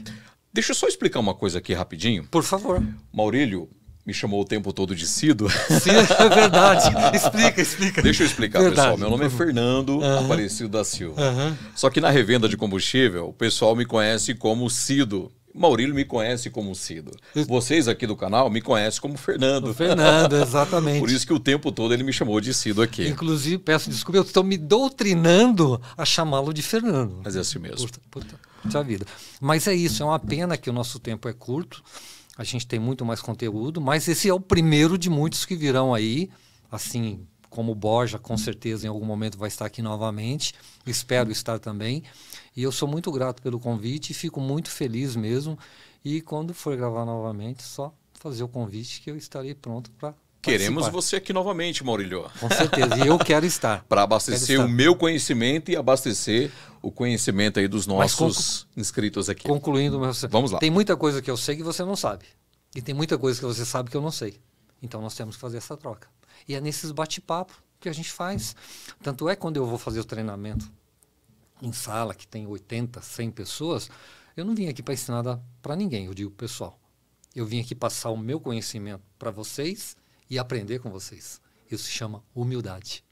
Deixa eu só explicar uma coisa aqui rapidinho. Por favor. Maurílio me chamou o tempo todo de Cido. Sim, é verdade. explica, explica. Deixa eu explicar, verdade. pessoal. Meu nome é uhum. Fernando uhum. Aparecido da Silva. Uhum. Só que na revenda de combustível, o pessoal me conhece como Cido. Maurílio me conhece como Cido. Vocês aqui do canal me conhecem como Fernando. O Fernando, exatamente. Por isso que o tempo todo ele me chamou de Cido aqui. Inclusive, peço desculpa, eu estou me doutrinando a chamá-lo de Fernando. Mas é assim mesmo. Puta, puta. Puxa vida. Mas é isso, é uma pena que o nosso tempo é curto. A gente tem muito mais conteúdo, mas esse é o primeiro de muitos que virão aí, assim, como Borja, com certeza em algum momento vai estar aqui novamente. Espero estar também. E eu sou muito grato pelo convite, fico muito feliz mesmo. E quando for gravar novamente, só fazer o convite que eu estarei pronto para Queremos você aqui novamente, Maurílio. Com certeza, e eu quero estar. Para abastecer o meu conhecimento e abastecer o conhecimento aí dos nossos inscritos aqui. Concluindo, vamos lá. Tem muita coisa que eu sei que você não sabe. E tem muita coisa que você sabe que eu não sei. Então nós temos que fazer essa troca. E é nesses bate-papo que a gente faz. Tanto é quando eu vou fazer o treinamento em sala, que tem 80, 100 pessoas, eu não vim aqui para ensinar para ninguém, eu digo pessoal. Eu vim aqui passar o meu conhecimento para vocês e aprender com vocês. Isso se chama humildade.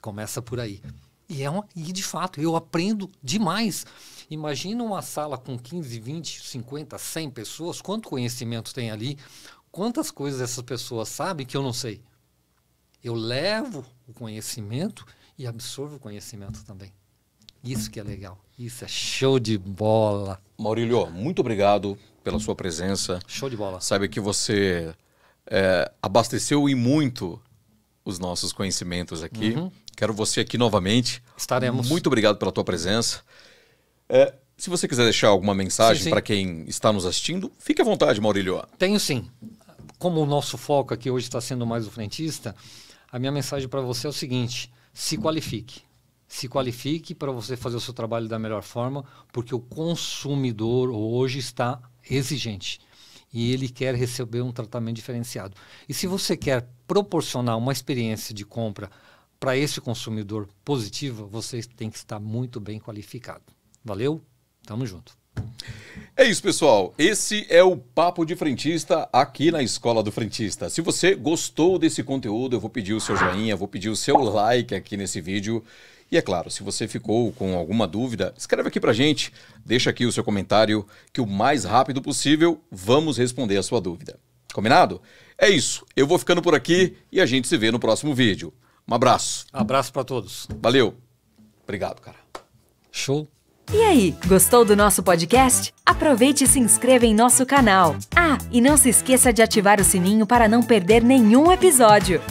Começa por aí. E, é uma, e de fato, eu aprendo demais. Imagina uma sala com 15, 20, 50, 100 pessoas, quanto conhecimento tem ali, quantas coisas essas pessoas sabem que eu não sei. Eu levo o conhecimento e absorvo o conhecimento também. Isso que é legal. Isso é show de bola. Maurílio, muito obrigado pela sua presença. Show de bola. Sabe que você é, abasteceu e muito os nossos conhecimentos aqui. Uhum. Quero você aqui novamente. Estaremos. Muito obrigado pela tua presença. É, se você quiser deixar alguma mensagem para quem está nos assistindo, fique à vontade, Maurílio. Tenho sim. Como o nosso foco aqui hoje está sendo mais o frentista, a minha mensagem para você é o seguinte: se qualifique. Se qualifique para você fazer o seu trabalho da melhor forma, porque o consumidor hoje está exigente e ele quer receber um tratamento diferenciado. E se você quer proporcionar uma experiência de compra para esse consumidor positiva, você tem que estar muito bem qualificado. Valeu? Tamo junto. É isso, pessoal. Esse é o Papo de Frentista aqui na Escola do Frentista. Se você gostou desse conteúdo, eu vou pedir o seu joinha, vou pedir o seu like aqui nesse vídeo. E é claro, se você ficou com alguma dúvida, escreve aqui pra gente, deixa aqui o seu comentário que o mais rápido possível vamos responder a sua dúvida. Combinado? É isso. Eu vou ficando por aqui e a gente se vê no próximo vídeo. Um abraço. Abraço para todos. Valeu. Obrigado, cara. Show. E aí, gostou do nosso podcast? Aproveite e se inscreva em nosso canal. Ah, e não se esqueça de ativar o sininho para não perder nenhum episódio.